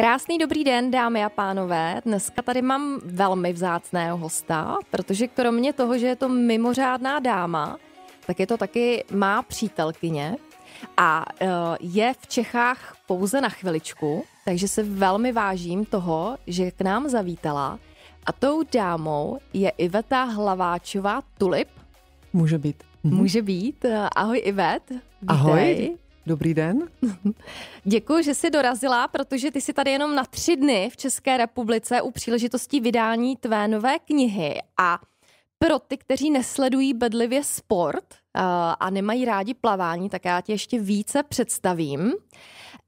Krásný dobrý den, dámy a pánové. Dneska tady mám velmi vzácného hosta, protože kromě toho, že je to mimořádná dáma, tak je to taky má přítelkyně a e, je v Čechách pouze na chviličku, takže se velmi vážím toho, že k nám zavítala. A tou dámou je Iveta Hlaváčová Tulip. Může být. Mhm. Může být. Ahoj Ivet. Vítej. Ahoj. Dobrý den. Děkuji, že jsi dorazila, protože ty jsi tady jenom na tři dny v České republice u příležitosti vydání tvé nové knihy. A pro ty, kteří nesledují bedlivě sport eh, a nemají rádi plavání, tak já tě ještě více představím.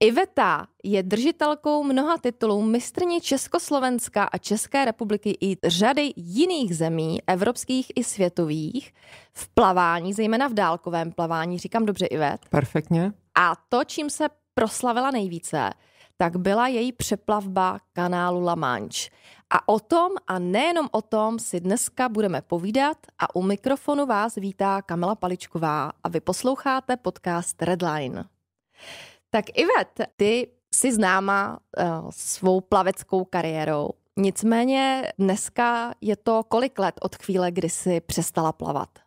Iveta je držitelkou mnoha titulů mistrně Československa a České republiky i řady jiných zemí, evropských i světových, v plavání, zejména v dálkovém plavání. Říkám dobře, Ivet? Perfektně. A to, čím se proslavila nejvíce, tak byla její přeplavba kanálu La Manche. A o tom a nejenom o tom si dneska budeme povídat a u mikrofonu vás vítá Kamila Paličková a vy posloucháte podcast Redline. Tak Ivet, ty jsi známa uh, svou plaveckou kariérou. Nicméně dneska je to kolik let od chvíle, kdy jsi přestala plavat?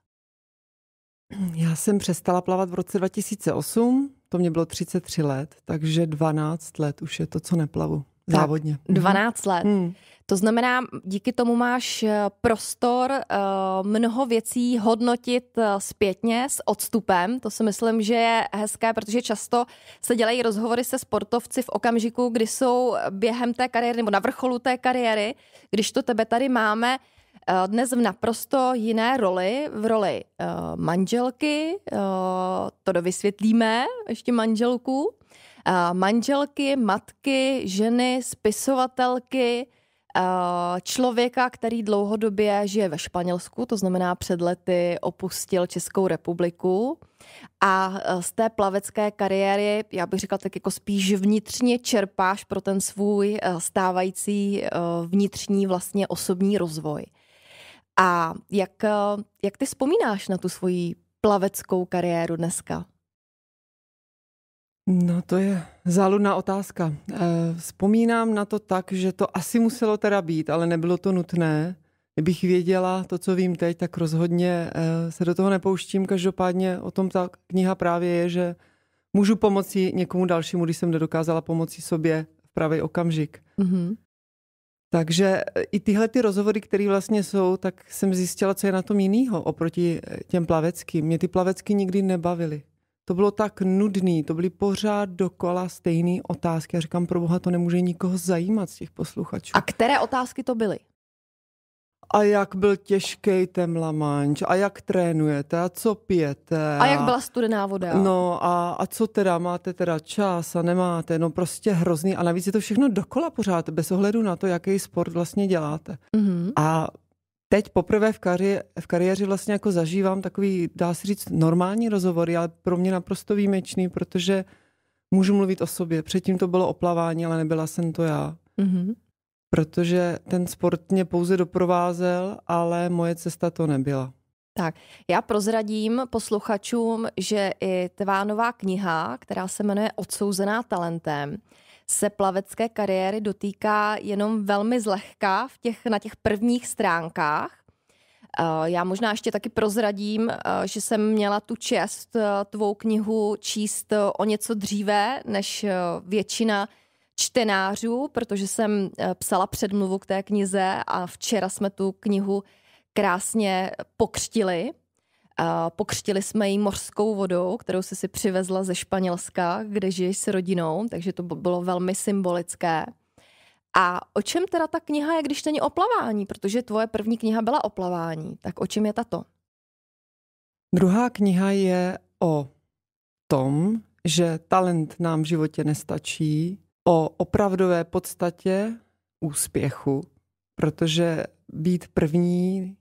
Já jsem přestala plavat v roce 2008, to mě bylo 33 let, takže 12 let už je to, co neplavu. Závodně. Mhm. Tak, 12 let. Hmm. To znamená, díky tomu máš eh, prostor eh, mnoho věcí hodnotit eh, zpětně s odstupem. To si myslím, že je hezké, protože často se dělají rozhovory se sportovci v okamžiku, kdy jsou během té kariéry nebo na vrcholu té kariéry. Když to tebe tady máme, Eh, dnes v naprosto jiné roli, v roli eh, manželky, eh, to dovysvětlíme, ještě manželku, manželky, matky, ženy, spisovatelky, člověka, který dlouhodobě žije ve Španělsku, to znamená před lety opustil Českou republiku a z té plavecké kariéry, já bych říkala tak jako spíš vnitřně čerpáš pro ten svůj stávající vnitřní vlastně osobní rozvoj. A jak, eh, jak ty vzpomínáš na tu svoji plaveckou kariéru dneska? No to je záludná otázka. Eh, vzpomínám na to tak, že to asi muselo teda být, ale nebylo to nutné. Kdybych věděla to, co vím teď, tak rozhodně eh, se do toho nepouštím. Každopádně o tom ta kniha právě je, že můžu pomoci někomu dalšímu, když jsem nedokázala pomoci sobě v pravý okamžik. Mm-hmm. Takže e, i tyhle ty rozhovory, které vlastně jsou, tak jsem zjistila, co je na tom jinýho oproti e, těm plaveckým. Mě ty plavecky nikdy nebavily. To bylo tak nudný, to byly pořád dokola stejné otázky. Já říkám, pro boha, to nemůže nikoho zajímat z těch posluchačů. A které otázky to byly? a jak byl těžký ten lamanč a jak trénujete a co pijete. A, a jak byla studená voda. No a, a co teda, máte teda čas a nemáte, no prostě hrozný a navíc je to všechno dokola pořád, bez ohledu na to, jaký sport vlastně děláte. Mm-hmm. A teď poprvé v, kari- v kariéře vlastně jako zažívám takový, dá se říct, normální rozhovory, ale pro mě naprosto výjimečný, protože můžu mluvit o sobě. Předtím to bylo oplavání, ale nebyla jsem to já. Mm-hmm protože ten sport mě pouze doprovázel, ale moje cesta to nebyla. Tak, já prozradím posluchačům, že i tvá nová kniha, která se jmenuje Odsouzená talentem, se plavecké kariéry dotýká jenom velmi zlehka v těch, na těch prvních stránkách. Eh, já možná ještě taky prozradím, eh, že jsem měla tu čest eh, tvou knihu číst o něco dříve než většina čtenářů, protože jsem eh, psala předmluvu k té knize a včera jsme tu knihu krásně pokřtili. Eh, pokřtili jsme ji mořskou vodou, kterou si si přivezla ze Španělska, kde žiješ s rodinou, takže to bylo velmi symbolické. A o čem teda ta kniha je, když není o plavání? Protože tvoje první kniha byla o plavání, tak o čem je tato? Druhá kniha je o tom, že talent nám v životě nestačí, o opravdové podstatě úspěchu, protože být první,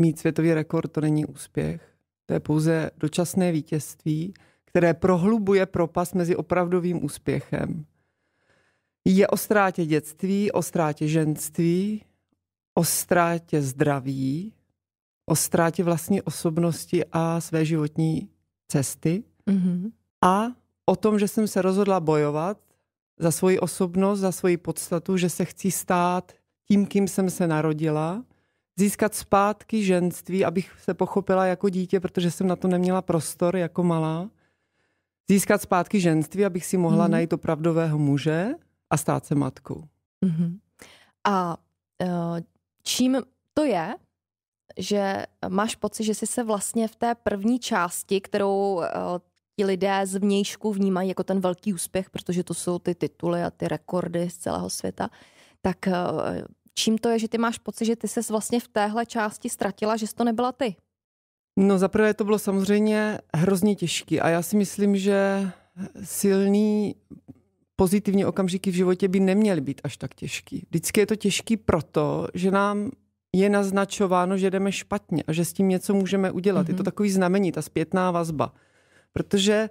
mít světový rekord, to není úspěch. To je pouze dočasné vítězství, které prohlubuje propas mezi opravdovým úspěchem. Je o ztrátě dětství, o ztrátě ženství, o ztrátě zdraví, o ztrátě vlastní osobnosti a své životní cesty mm-hmm. a o tom, že jsem se rozhodla bojovat za svoji osobnost, za svoji podstatu, že se chci stát tím, kým jsem se narodila, získat zpátky ženství, abych se pochopila jako dítě, protože jsem na to neměla prostor jako malá, získat zpátky ženství, abych si mohla mm. najít opravdového muže a stát se matkou. Mm-hmm. A eh, čím to je, že máš pocit, že jsi se vlastně v té první části, kterou eh, ti lidé z vnějšku vnímají jako ten velký úspěch, protože to jsou ty tituly a ty rekordy z celého světa, tak eh, čím to je, že ty máš pocit, že ty ses vlastně v téhle části ztratila, že jsi to nebyla ty? No zaprvé to bylo samozřejmě hrozně těžké a já si myslím, že silný pozitivní okamžiky v životě by neměly být až tak těžký. Vždycky je to těžký proto, že nám je naznačováno, že jdeme špatně a že s tím něco můžeme udělat. Mm-hmm. Je to mhm. takový znamení, ta zpětná vazba protože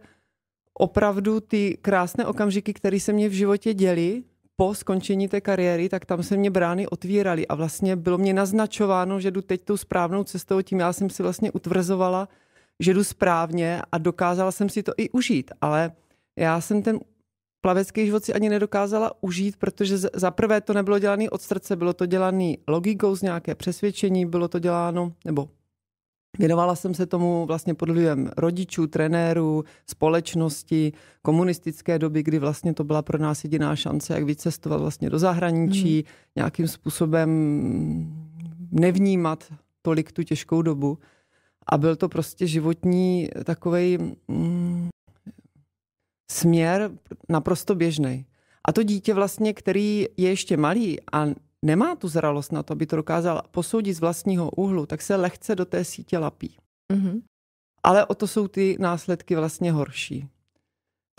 opravdu ty krásné okamžiky, které se mě v životě děly, po skončení té kariéry, tak tam se mě brány otvíraly a vlastně bylo mě naznačováno, že jdu teď tou správnou cestou, tím já jsem si vlastně utvrzovala, že jdu správně a dokázala jsem si to i užít, ale já jsem ten plavecký život si ani nedokázala užít, protože za prvé to nebylo dělané od srdce, bylo to dělané logikou z nějaké přesvědčení, bylo to děláno, nebo Věnovala jsem se tomu vlastně pod vlivem rodičů, trenérů, společnosti, komunistické doby, kdy vlastně to byla pro nás jediná šance, jak vycestovat vlastně do zahraničí, hmm. nějakým způsobem nevnímat tolik tu těžkou dobu. A byl to prostě životní takový mm, směr naprosto běžný. A to dítě vlastně, který je ještě malý a nemá tu zralost na to, aby to dokázal posoudit z vlastního úhlu, tak se lehce do té sítě lapí. Mm-hmm. Ale o to jsou ty následky vlastně horší.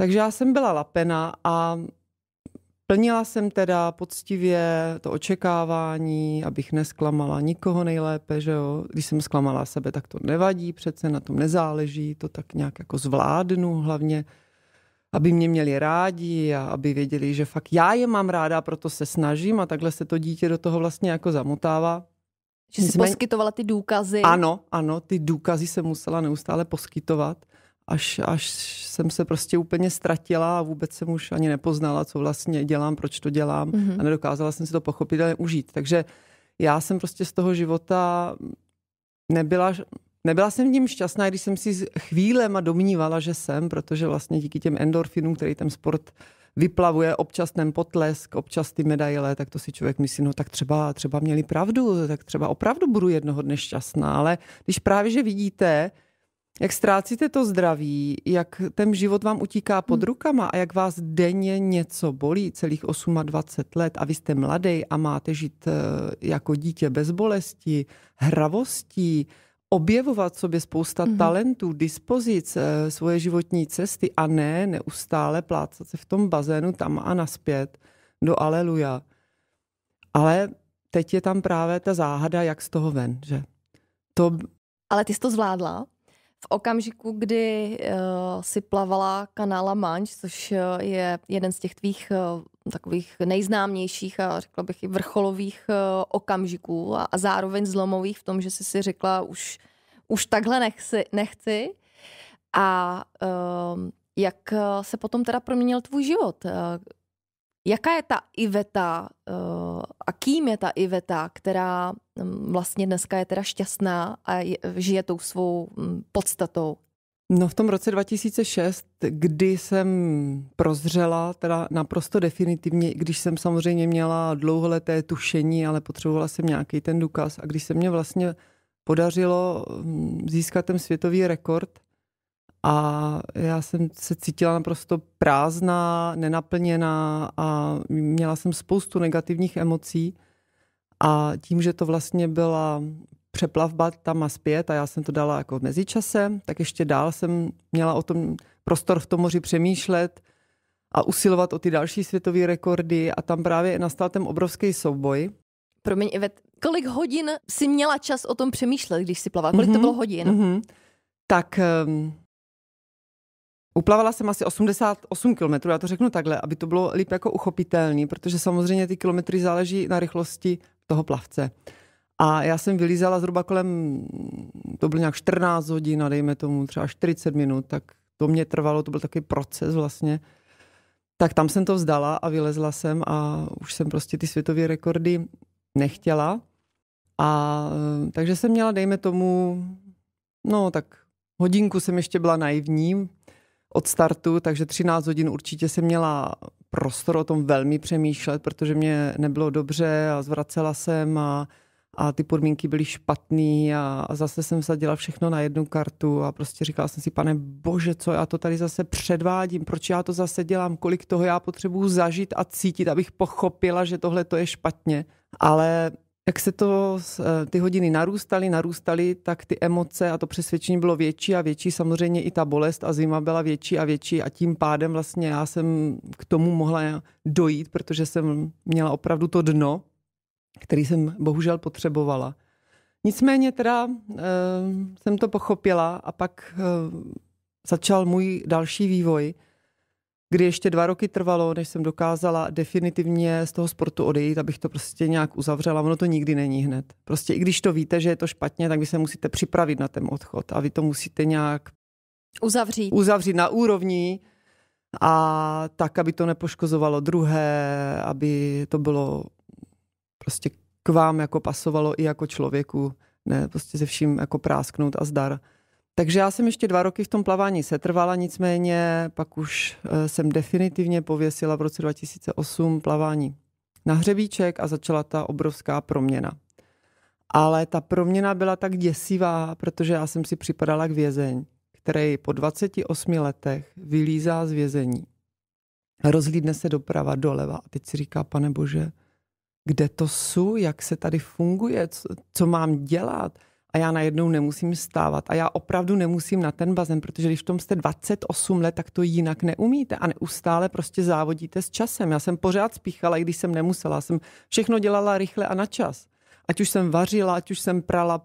Takže já jsem byla lapena a plnila jsem teda poctivě to očekávání, abych nesklamala nikoho nejlépe, že jo. Když jsem zklamala sebe, tak to nevadí, přece na tom nezáleží, to tak nějak jako zvládnu, hlavně aby mě měli rádi a aby věděli, že fakt já je mám ráda, proto se snažím a takhle se to dítě do toho vlastně jako zamotává. Že jsi Nicméně... poskytovala ty důkazy. Ano, ano, ty důkazy se musela neustále poskytovat, až, až jsem se prostě úplně ztratila a vůbec jsem už ani nepoznala, co vlastně dělám, proč to dělám mm-hmm. a mhm. nedokázala jsem si to pochopit a užít. Takže já jsem prostě z toho života nebyla Nebyla jsem tím šťastná, když jsem si chvílema domnívala, že jsem, protože vlastně díky těm endorfinům, který ten sport vyplavuje, občas ten potlesk, občas ty medaile, tak to si člověk myslí, no tak třeba, třeba měli pravdu, tak třeba opravdu budu jednoho dne šťastná, ale když právě, že vidíte, jak ztrácíte to zdraví, jak ten život vám utíká pod hmm. rukama a jak vás denně něco bolí, celých 28 let a vy jste mladý a máte žít eh, jako dítě bez bolesti, hravostí, objevovat sobě spousta mm-hmm. talentů, dispozic, eh, svoje životní cesty a ne neustále plácat se v tom bazénu tam a naspět do aleluja. Ale teď je tam právě ta záhada, jak z toho ven, že? To... Ale ty jsi to zvládla? v okamžiku, kdy uh, si plavala kanála Manč, což uh, je jeden z těch tvých uh, takových nejznámějších a řekla bych i vrcholových uh, okamžiků a, a zároveň zlomových v tom, že jsi si řekla už, už takhle nechci, nechci. A uh, jak se potom teda proměnil tvůj život? Uh, Jaká je ta Iveta eh, a kým je ta Iveta, která mm, vlastně dneska je teda šťastná a žije tou svou mm, podstatou? No v tom roce 2006, kdy jsem prozřela, teda naprosto definitivně, když jsem samozřejmě měla dlouholeté tušení, ale potřebovala jsem nějaký ten důkaz a když se mě vlastně podařilo mm, získat ten světový rekord a já jsem se cítila naprosto prázdná, nenaplněná a měla jsem spoustu negativních emocí. A tím, že to vlastně byla přeplavba tam a zpět a já jsem to dala jako mezičase, tak ještě dál jsem měla o tom prostor v tom moři přemýšlet a usilovat o ty další světové rekordy a tam právě nastal ten obrovský souboj. Promiň, Ivet, kolik hodin si měla čas o tom přemýšlet, když si plavala? Kolik mm-hmm. to mhm, bylo hodin? Mm-hmm. Tak um, Uplavala jsem asi 88 km, já to řeknu takhle, aby to bylo líp jako uchopitelný, protože samozřejmě ty kilometry záleží na rychlosti toho plavce. A já jsem vylízala zhruba kolem, to bylo nějak 14 hodin a dejme tomu třeba 40 minut, tak to mě trvalo, to byl takový proces vlastně. Tak tam jsem to vzdala a vylezla jsem a už jsem prostě ty světové rekordy nechtěla. A takže jsem měla, dejme tomu, no tak hodinku jsem ještě byla naivní, od startu, takže 13 hodin určitě jsem měla prostor o tom velmi přemýšlet, protože mě nebylo dobře a zvracela jsem a, a ty podmínky byly špatný a, a zase jsem sadila všechno na jednu kartu a prostě říkala jsem si, pane bože, co já to tady zase předvádím, proč já to zase dělám, kolik toho já potřebuju zažít a cítit, abych pochopila, že tohle to je špatně. Ale jak se to, eh, ty hodiny narůstaly, narůstaly, tak ty emoce a to přesvědčení bylo větší a větší. Samozřejmě i ta bolest a zima byla větší a větší a tím pádem vlastně já jsem k tomu mohla dojít, protože jsem měla opravdu to dno, který jsem bohužel potřebovala. Nicméně teda eh, jsem to pochopila a pak eh, začal můj další vývoj, kdy ještě dva roky trvalo, než jsem dokázala definitivně z toho sportu odejít, abych to prostě nějak uzavřela. Ono to nikdy není hned. Prostě i když to víte, že je to špatně, tak vy se musíte připravit na ten odchod a vy to musíte nějak uzavřít, uzavřít na úrovni a tak, aby to nepoškozovalo druhé, aby to bylo prostě k vám jako pasovalo i jako člověku, ne prostě se vším jako prásknout a zdar. Takže já jsem ještě dva roky v tom plavání setrvala, nicméně pak už eh, jsem definitivně pověsila v roce 2008 plavání na hřebíček a začala ta obrovská proměna. Ale ta proměna byla tak děsivá, protože já jsem si připadala k vězeň, který po 28 letech vylízá z vězení. rozlídne se doprava, doleva a teď si říká, pane bože, kde to jsou, jak se tady funguje, co, co mám dělat – a já najednou nemusím stávat a já opravdu nemusím na ten bazén, protože když v tom jste 28 let, tak to jinak neumíte a neustále prostě závodíte s časem. Já jsem pořád spíchala, i když jsem nemusela, Já jsem všechno dělala rychle a na čas. Ať už jsem vařila, ať už jsem prala,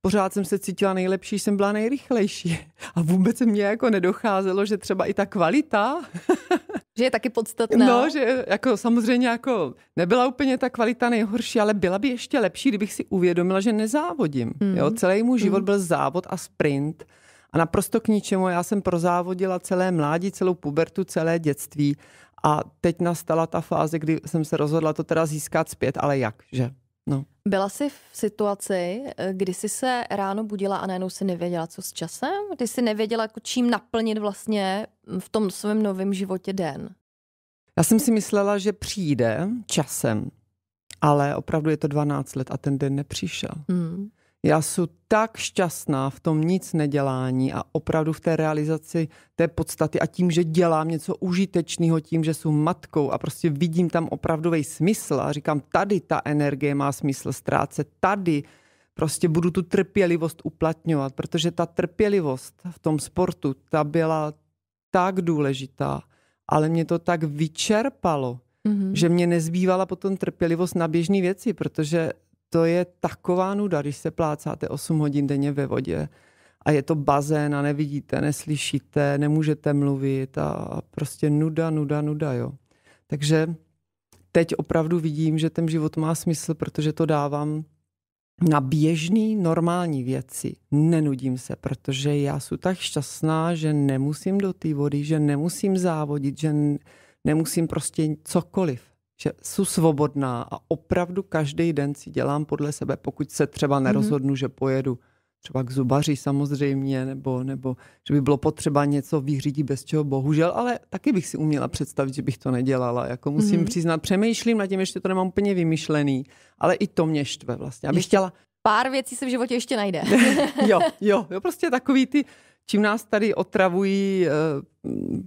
pořád jsem se cítila nejlepší, jsem byla nejrychlejší. A vůbec mě jako nedocházelo, že třeba i ta kvalita... že je taky podstatná. No, že jako samozřejmě jako nebyla úplně ta kvalita nejhorší, ale byla by ještě lepší, kdybych si uvědomila, že nezávodím. Mm. Jo, celý můj hmm. život mm. byl závod a sprint a naprosto k ničemu. Já jsem prozávodila celé mládí, celou pubertu, celé dětství a teď nastala ta fáze, kdy jsem se rozhodla to teda získat zpět, ale jak, že? No. Byla jsi v situaci, eh, kdy jsi se ráno budila a najednou si nevěděla, co s časem? Kdy jsi nevěděla, jako čím naplnit vlastně v tom svém novém životě den? Já jsem si myslela, že přijde časem, ale opravdu je to 12 let a ten den nepřišel. Mm. Já jsem tak šťastná v tom nic nedělání a opravdu v té realizaci té podstaty a tím, že dělám něco užitečného, tím, že jsem matkou a prostě vidím tam opravdový smysl a říkám, tady ta energie má smysl ztrácet, tady prostě budu tu trpělivost uplatňovat, protože ta trpělivost v tom sportu, ta byla tak důležitá, ale mě to tak vyčerpalo, mm-hmm. že mě nezbývala potom trpělivost na běžné věci, protože to je taková nuda, když se plácáte 8 hodin denně ve vodě a je to bazén a nevidíte, neslyšíte, nemůžete mluvit a prostě nuda, nuda, nuda, jo. Takže teď opravdu vidím, že ten život má smysl, protože to dávám na běžný, normální věci. Nenudím se, protože já jsem tak šťastná, že nemusím do té vody, že nemusím závodit, že nemusím prostě cokoliv že jsem svobodná a opravdu každý den si dělám podle sebe, pokud se třeba mhm. nerozhodnu, mm-hmm. že pojedu třeba k zubaři samozřejmě, nebo, nebo že by bylo potřeba něco vyřídit bez čeho bohužel, ale taky bych si uměla představit, že bych to nedělala. Jako musím mm-hmm. přiznat, přemýšlím nad tím, ještě to nemám úplně vymyšlený, ale i to mě štve vlastně. Abych ještě chtěla... Pár věcí se v životě ještě najde. jo, jo, jo, prostě takový ty čím nás tady otravují eh,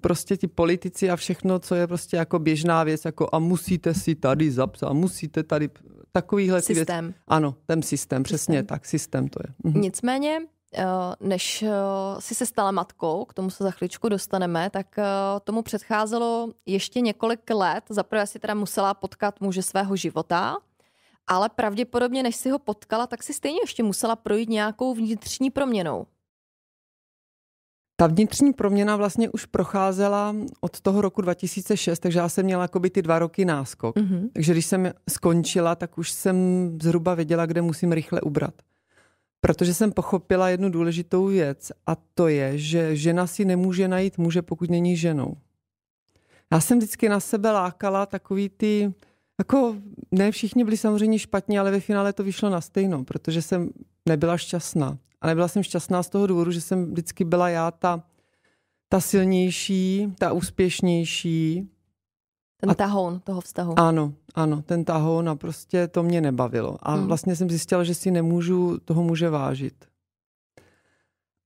prostě ti politici a všechno, co je prostě jako běžná věc, jako a musíte si tady zapsat, a musíte tady takovýhle systém. Věc. Ano, ten systém, přesně tak, systém to je. Mhm. Nicméně, eh, než eh, si se stala matkou, k tomu se za chvíličku dostaneme, tak tomu předcházelo ještě několik let. Zaprvé si teda musela potkat muže svého života, ale pravděpodobně, než si ho potkala, tak si stejně ještě musela projít nějakou vnitřní proměnou. Ta vnitřní proměna vlastně už procházela od toho roku 2006, takže já jsem měla ty dva roky náskok. Mm-hmm. Takže když jsem skončila, tak už jsem zhruba věděla, kde musím rychle ubrat. Protože jsem pochopila jednu důležitou věc a to je, že žena si nemůže najít muže, pokud není ženou. Já jsem vždycky na sebe lákala takový ty, jako ne všichni byli samozřejmě špatní, ale ve finále to vyšlo na stejno, protože jsem nebyla šťastná. A nebyla jsem šťastná z toho důvodu, že jsem vždycky byla já ta, ta silnější, ta úspěšnější. Ten a, tahoun toho vztahu. Ano, ano, ten tahoun a prostě to mě nebavilo. A hmm. vlastně jsem zjistila, že si nemůžu toho muže vážit.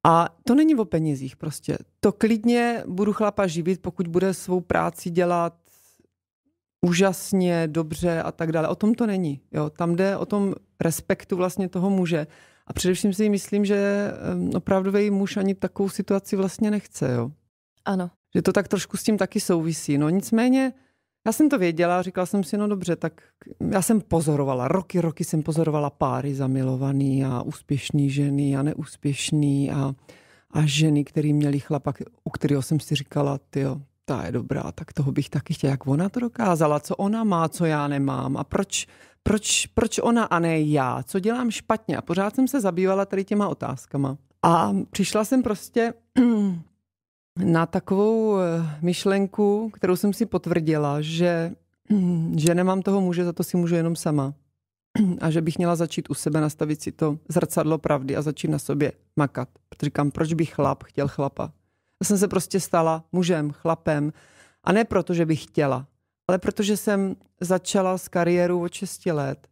A to není o penězích prostě. To klidně budu chlapa živit, pokud bude svou práci dělat úžasně, dobře a tak dále. O tom to není. Jo. Tam jde o tom respektu vlastně toho muže. A především si myslím, že opravdový muž ani takovou situaci vlastně nechce. Jo. Ano. Že to tak trošku s tím taky souvisí. No nicméně, já jsem to věděla, říkala jsem si, no dobře, tak já jsem pozorovala, roky, roky jsem pozorovala páry zamilovaný a úspěšný ženy a neúspěšný a, a ženy, který měli chlapa, u kterého jsem si říkala, ty ta je dobrá, tak toho bych taky chtěla, jak ona to dokázala, co ona má, co já nemám a proč, proč, proč ona a ne já, co dělám špatně a pořád jsem se zabývala tady těma otázkama. A přišla jsem prostě na takovou eh, myšlenku, kterou jsem si potvrdila, že, že nemám toho muže, za to si můžu jenom sama. A že bych měla začít u sebe nastavit si to zrcadlo pravdy a začít na sobě makat. Protože říkám, proč by chlap chtěl chlapa? Já jsem se prostě stala mužem, chlapem. A ne proto, že bych chtěla, ale protože jsem začala s kariérou od 6 let,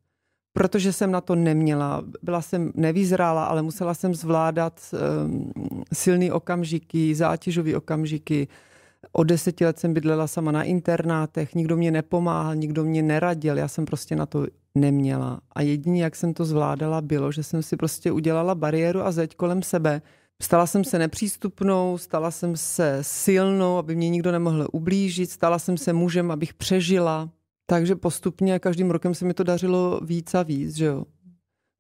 protože jsem na to neměla. Byla jsem nevyzrála, ale musela jsem zvládat um, silný okamžiky, zátěžový okamžiky. O deseti let jsem bydlela sama na internátech, nikdo mě nepomáhal, nikdo mě neradil, já jsem prostě na to neměla. A jediné, jak jsem to zvládala, bylo, že jsem si prostě udělala bariéru a zeď kolem sebe, Stala jsem se nepřístupnou, stala jsem se silnou, aby mě nikdo nemohl ublížit, stala jsem se mužem, abych přežila. Takže postupně každým rokem se mi to dařilo víc a víc, že jo.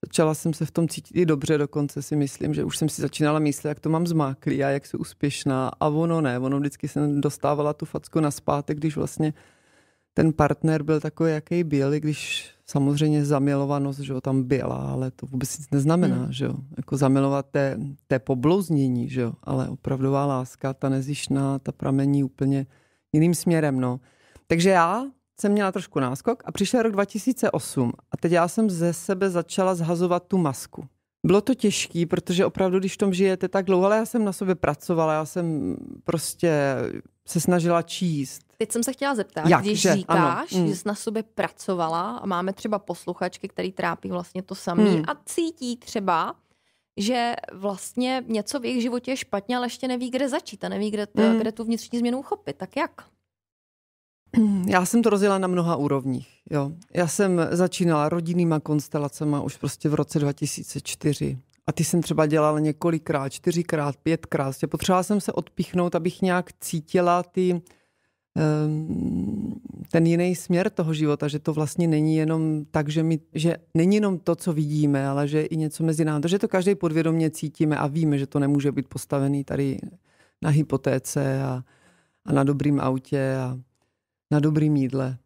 Začala jsem se v tom cítit i dobře dokonce si myslím, že už jsem si začínala myslet, jak to mám zmáklý a jak jsem úspěšná a ono ne, ono vždycky jsem dostávala tu facku na zpátek, když vlastně ten partner byl takový, jaký byl, i když samozřejmě zamilovanost, že jo, tam byla, ale to vůbec nic neznamená, hmm. že jo. Jako zamilovat té, té poblouznění, že jo, ale opravdová láska, ta nezišná, ta pramení úplně jiným směrem, no. Takže já jsem měla trošku náskok a přišel rok 2008 a teď já jsem ze sebe začala zhazovat tu masku. Bylo to těžké, protože opravdu, když v tom žijete tak dlouho, ale já jsem na sobě pracovala, já jsem prostě se snažila číst. Teď jsem se chtěla zeptat, Jak, když že? říkáš, ano. Mm. že jsi na sobě pracovala a máme třeba posluchačky, který trápí vlastně to samé mm. a cítí třeba, že vlastně něco v jejich životě je špatně, ale ještě neví, kde začít a neví, kde, to, mm. kde tu vnitřní změnu uchopit. Tak jak? Já jsem to rozjela na mnoha úrovních. Jo. Já jsem začínala rodinnýma konstelacema už prostě v roce 2004. A ty jsem třeba dělala několikrát, čtyřikrát, pětkrát. Prostě potřebovala jsem se odpíchnout, abych nějak cítila ty, ehm, ten jiný směr toho života, že to vlastně není jenom tak, že, my, že není jenom to, co vidíme, ale že i něco mezi námi. To, že to každý podvědomě cítíme a víme, že to nemůže být postavený tady na hypotéce a, a na dobrým autě a na dobrým jídle.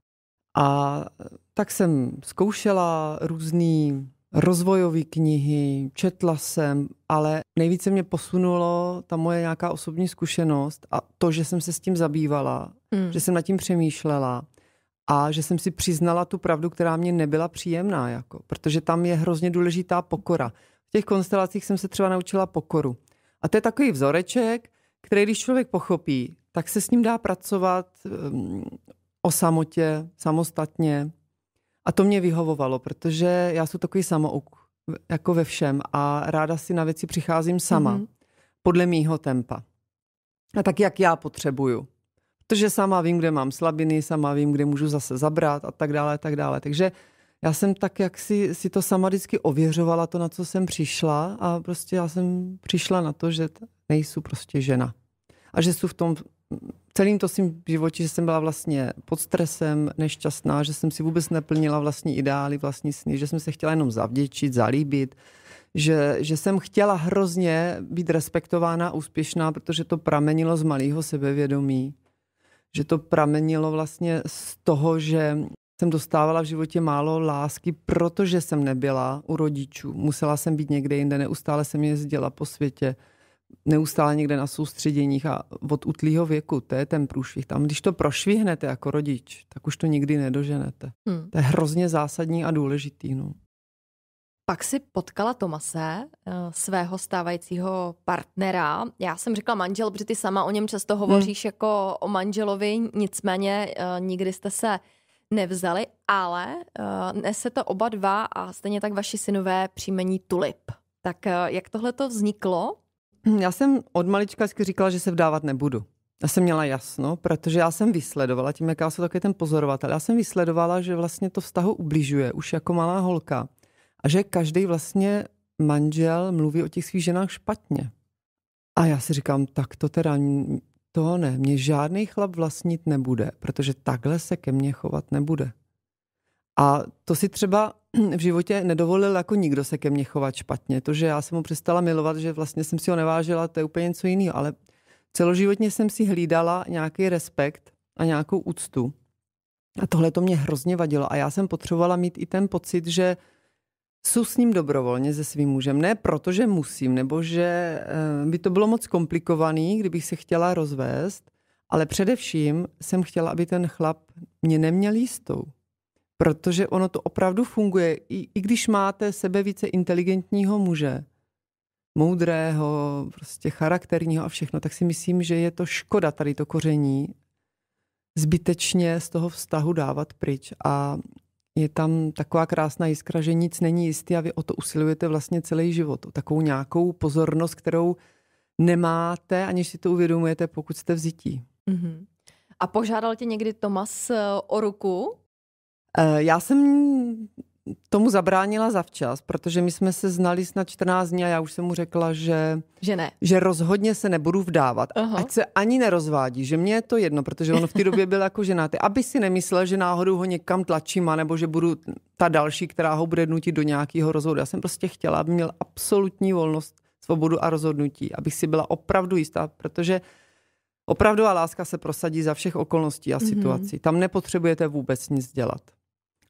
A tak jsem zkoušela různý rozvojové knihy, četla jsem, ale nejvíce mě posunulo ta moje nějaká osobní zkušenost a to, že jsem se s tím zabývala, mm. že jsem nad tím přemýšlela a že jsem si přiznala tu pravdu, která mě nebyla příjemná, jako, protože tam je hrozně důležitá pokora. V těch konstelacích jsem se třeba naučila pokoru. A to je takový vzoreček, který když člověk pochopí, tak se s ním dá pracovat um, o samotě, samostatně, a to mě vyhovovalo, protože já jsem takový samouk, jako ve všem a ráda si na věci přicházím sama, mm-hmm. podle mýho tempa. A tak, jak já potřebuju. Protože sama vím, kde mám slabiny, sama vím, kde můžu zase zabrat a tak dále, a tak dále. Takže já jsem tak, jak si, si to sama vždycky ověřovala, to, na co jsem přišla a prostě já jsem přišla na to, že nejsou prostě žena. A že jsou v tom celým to svým životě, že jsem byla vlastně pod stresem, nešťastná, že jsem si vůbec neplnila vlastní ideály, vlastní sny, že jsem se chtěla jenom zavděčit, zalíbit, že, že jsem chtěla hrozně být respektována, úspěšná, protože to pramenilo z malého sebevědomí. Že to pramenilo vlastně z toho, že jsem dostávala v životě málo lásky, protože jsem nebyla u rodičů. Musela jsem být někde jinde, neustále jsem jezdila po světě neustále někde na soustředěních a od utlýho věku, to je ten průšvih. Tam, když to prošvihnete jako rodič, tak už to nikdy nedoženete. Hmm. To je hrozně zásadní a důležitý. No. Pak si potkala Tomase, eh, svého stávajícího partnera. Já jsem řekla manžel, protože ty sama o něm často hm. hovoříš hmm. jako o manželovi, nicméně eh, nikdy jste se nevzali, ale eh, to oba dva a stejně tak vaši synové příjmení Tulip. Tak jak tohle to vzniklo Hm, já jsem od malička říkala, že se vdávat nebudu. Já jsem měla jasno, protože já jsem vysledovala, tím jak já jsem taky ten pozorovatel, já jsem vysledovala, že vlastně to vztahu ubližuje už jako malá holka a že každý vlastně manžel mluví o těch svých ženách špatně. A já si říkám, tak to teda, to ne, mě žádný chlap vlastnit nebude, protože takhle se ke mně chovat nebude. A to si třeba v životě nedovolil jako nikdo se ke mně chovat špatně. To, že já jsem mu přestala milovat, že vlastně jsem si ho nevážila, to je úplně něco jiného. Ale celoživotně jsem si hlídala nějaký respekt a nějakou úctu. A tohle to mě hrozně vadilo. A já jsem potřebovala mít i ten pocit, že jsou s ním dobrovolně se svým mužem. Ne proto, že musím, nebo že eh, by to bylo moc komplikovaný, kdybych se chtěla rozvést, ale především jsem chtěla, aby ten chlap mě neměl jistou. Protože ono to opravdu funguje. I, i když máte sebe více inteligentního muže, moudrého, prostě charakterního a všechno, tak si myslím, že je to škoda tady to koření zbytečně z toho vztahu dávat pryč. A je tam taková krásná jiskra, že nic není jistý a vy o to usilujete vlastně celý život. O takovou nějakou pozornost, kterou nemáte, aniž si to uvědomujete, pokud jste vzítí. Mm-hmm. A požádal tě někdy Tomas eh, o ruku? Eh, já jsem tomu zabránila zavčas, protože my jsme se znali snad 14 dní a já už jsem mu řekla, že, že, ne. že rozhodně se nebudu vdávat. Uh-huh. Ať se ani nerozvádí, že mě je to jedno, protože on v té době byl jako ženatý. Aby si nemyslel, že náhodou ho někam tlačím, nebo že budu ta další, která ho bude nutit do nějakého rozhodu. Já jsem prostě chtěla, aby měl absolutní volnost, svobodu a rozhodnutí, abych si byla opravdu jistá, protože opravdová láska se prosadí za všech okolností a mhm. situací. Uh-huh. Tam nepotřebujete vůbec nic dělat.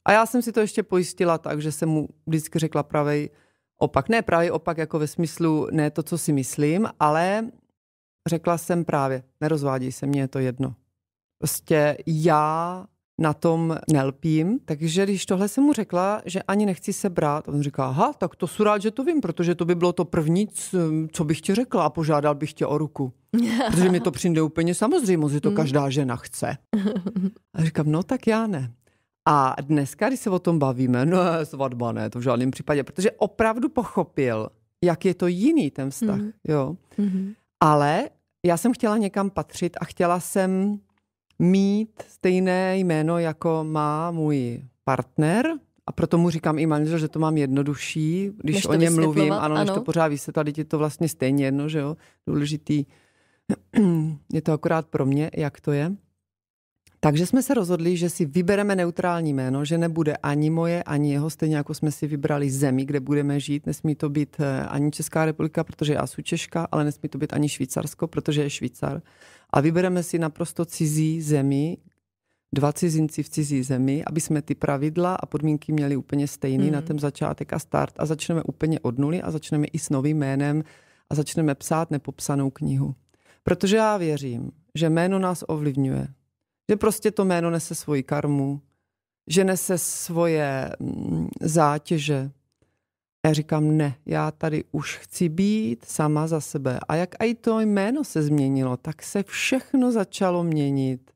A já jsem si to ještě pojistila tak, že jsem mu vždycky řekla pravej opak. Ne pravý opak jako ve smyslu ne to, co si myslím, ale řekla jsem právě, Nerozvádí se, mně je to jedno. Prostě já na tom nelpím, takže když tohle jsem mu řekla, že ani nechci se brát, on říká, aha, tak to jsou rád, že to vím, protože to by bylo to první, co bych ti řekla a požádal bych tě o ruku. Protože mi to přijde úplně samozřejmě, že to mm. každá žena chce. A říkám, no tak já ne. A dneska, když se o tom bavíme, no svatba ne, to v žádném případě, protože opravdu pochopil, jak je to jiný ten vztah. Mm. Jo. Mm-hmm. Ale já jsem chtěla někam patřit a chtěla jsem mít stejné jméno, jako má můj partner, a proto mu říkám i manžel, že to mám jednodušší, když o něm mluvím, ano, ano, než to pořád vysvětlovat, teď je to vlastně stejně jedno, že jo, důležitý. Je to akorát pro mě, jak to je. Takže jsme se rozhodli, že si vybereme neutrální jméno, že nebude ani moje, ani jeho, stejně jako jsme si vybrali zemi, kde budeme žít. Nesmí to být eh, ani Česká republika, protože já jsem Češka, ale nesmí to být ani Švýcarsko, protože je Švýcar. A vybereme si naprosto cizí zemi, dva cizinci v cizí zemi, aby jsme ty pravidla a podmínky měli úplně stejný mm. na mhm. ten začátek a start a začneme úplně od nuly a začneme i s novým jménem a začneme psát nepopsanou knihu. Protože já věřím, že jméno nás ovlivňuje. Že prostě to jméno nese svoji karmu, že nese svoje mm, zátěže. Já říkám, ne, já tady už chci být sama za sebe. A jak i to jméno se změnilo, tak se všechno začalo měnit.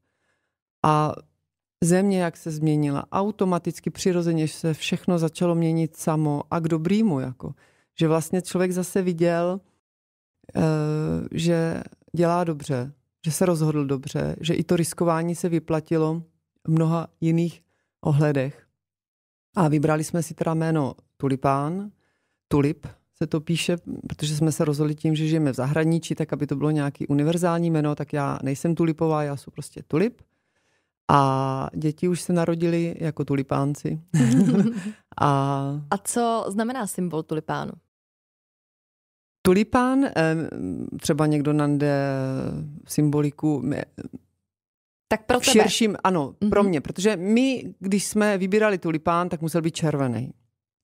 A země, jak se změnila, automaticky, přirozeně se všechno začalo měnit samo a k dobrýmu. Jako. Že vlastně člověk zase viděl, eh, že dělá dobře, že se rozhodl dobře, že i to riskování se vyplatilo v mnoha jiných ohledech. A vybrali jsme si teda jméno Tulipán, Tulip se to píše, protože jsme se rozhodli tím, že žijeme v zahraničí, tak aby to bylo nějaký univerzální jméno, tak já nejsem Tulipová, já jsem prostě Tulip. A děti už se narodili jako tulipánci. a... a co znamená symbol tulipánu? Tulipán, eh, třeba někdo nande symboliku, eh, tak pro tebe. širším, ano, mm-hmm. pro mhm. mě, protože my, když jsme vybírali tulipán, tak musel být červený.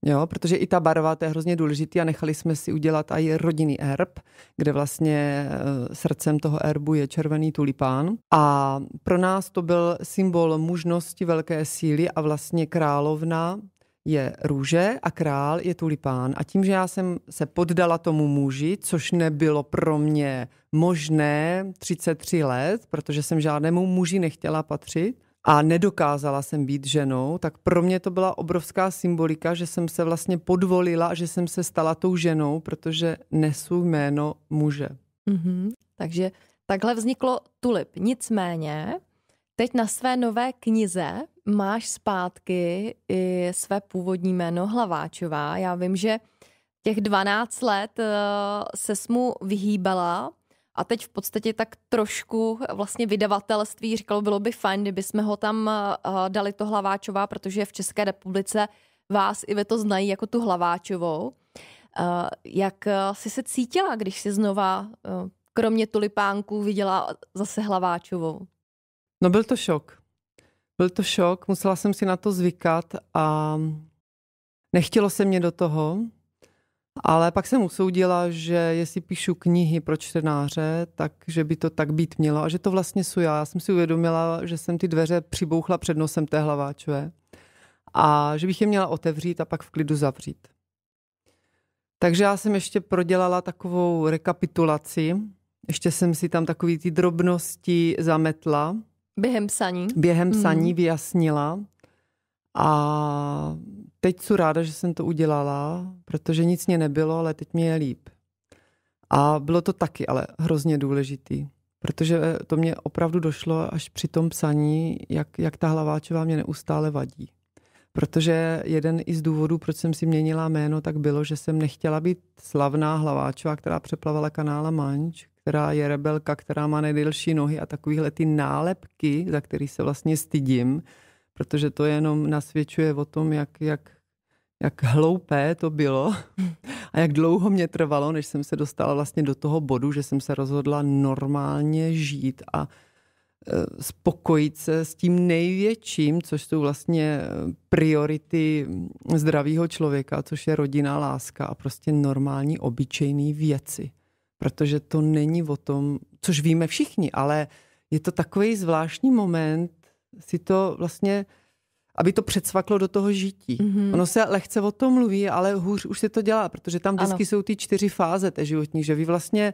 Jo, protože i ta barva, to je hrozně důležitý a nechali jsme si udělat i rodinný erb, kde vlastně eh, srdcem toho erbu je červený tulipán. A pro nás to byl symbol mužnosti, velké síly a vlastně královna je růže a král je tulipán. A tím, že já jsem se poddala tomu muži, což nebylo pro mě možné 33 let, protože jsem žádnému muži nechtěla patřit, a nedokázala jsem být ženou, tak pro mě to byla obrovská symbolika, že jsem se vlastně podvolila a že jsem se stala tou ženou, protože nesu jméno muže. Mm-hmm. Takže takhle vzniklo tulip. Nicméně Teď na své nové knize máš zpátky i své původní jméno Hlaváčová. Já vím, že těch 12 let eh, se mu vyhýbala a teď v podstatě tak trošku vlastně vydavatelství říkalo, bylo by fajn, kdyby jsme ho tam eh, dali to Hlaváčová, protože v České republice vás i ve to znají jako tu Hlaváčovou. Eh, jak jsi se cítila, když jsi znova kromě tulipánků viděla zase Hlaváčovou? No byl to šok. Byl to šok, musela jsem si na to zvykat a nechtělo se mě do toho, ale pak jsem usoudila, že jestli píšu knihy pro čtenáře, tak že by to tak být mělo a že to vlastně jsou já. Já jsem si uvědomila, že jsem ty dveře přibouchla před nosem té hlaváčové a že bych je měla otevřít a pak v klidu zavřít. Takže já jsem ještě prodělala takovou rekapitulaci, ještě jsem si tam takový ty drobnosti zametla, Během psaní. Během psaní mm. vyjasnila. A teď jsem ráda, že jsem to udělala, protože nic mě nebylo, ale teď mě je líp. A bylo to taky ale hrozně důležitý, protože to mě opravdu došlo až při tom psaní, jak, jak ta hlaváčová mě neustále vadí. Protože jeden i z důvodů, proč jsem si měnila jméno, tak bylo, že jsem nechtěla být slavná hlaváčová, která přeplavala kanála Manč, která je rebelka, která má nejdelší nohy a takovýhle ty nálepky, za který se vlastně stydím, protože to jenom nasvědčuje o tom, jak, jak, jak hloupé to bylo a jak dlouho mě trvalo, než jsem se dostala vlastně do toho bodu, že jsem se rozhodla normálně žít a e, spokojit se s tím největším, což jsou vlastně e, priority zdravého člověka, což je rodina, láska a prostě normální, obyčejné věci protože to není o tom, což víme všichni, ale je to takový zvláštní moment si to vlastně, aby to předsvaklo do toho žití. Mm-hmm. Ono se lehce o tom mluví, ale hůř už se to dělá, protože tam vždycky ano. jsou ty čtyři fáze té životní, že vy vlastně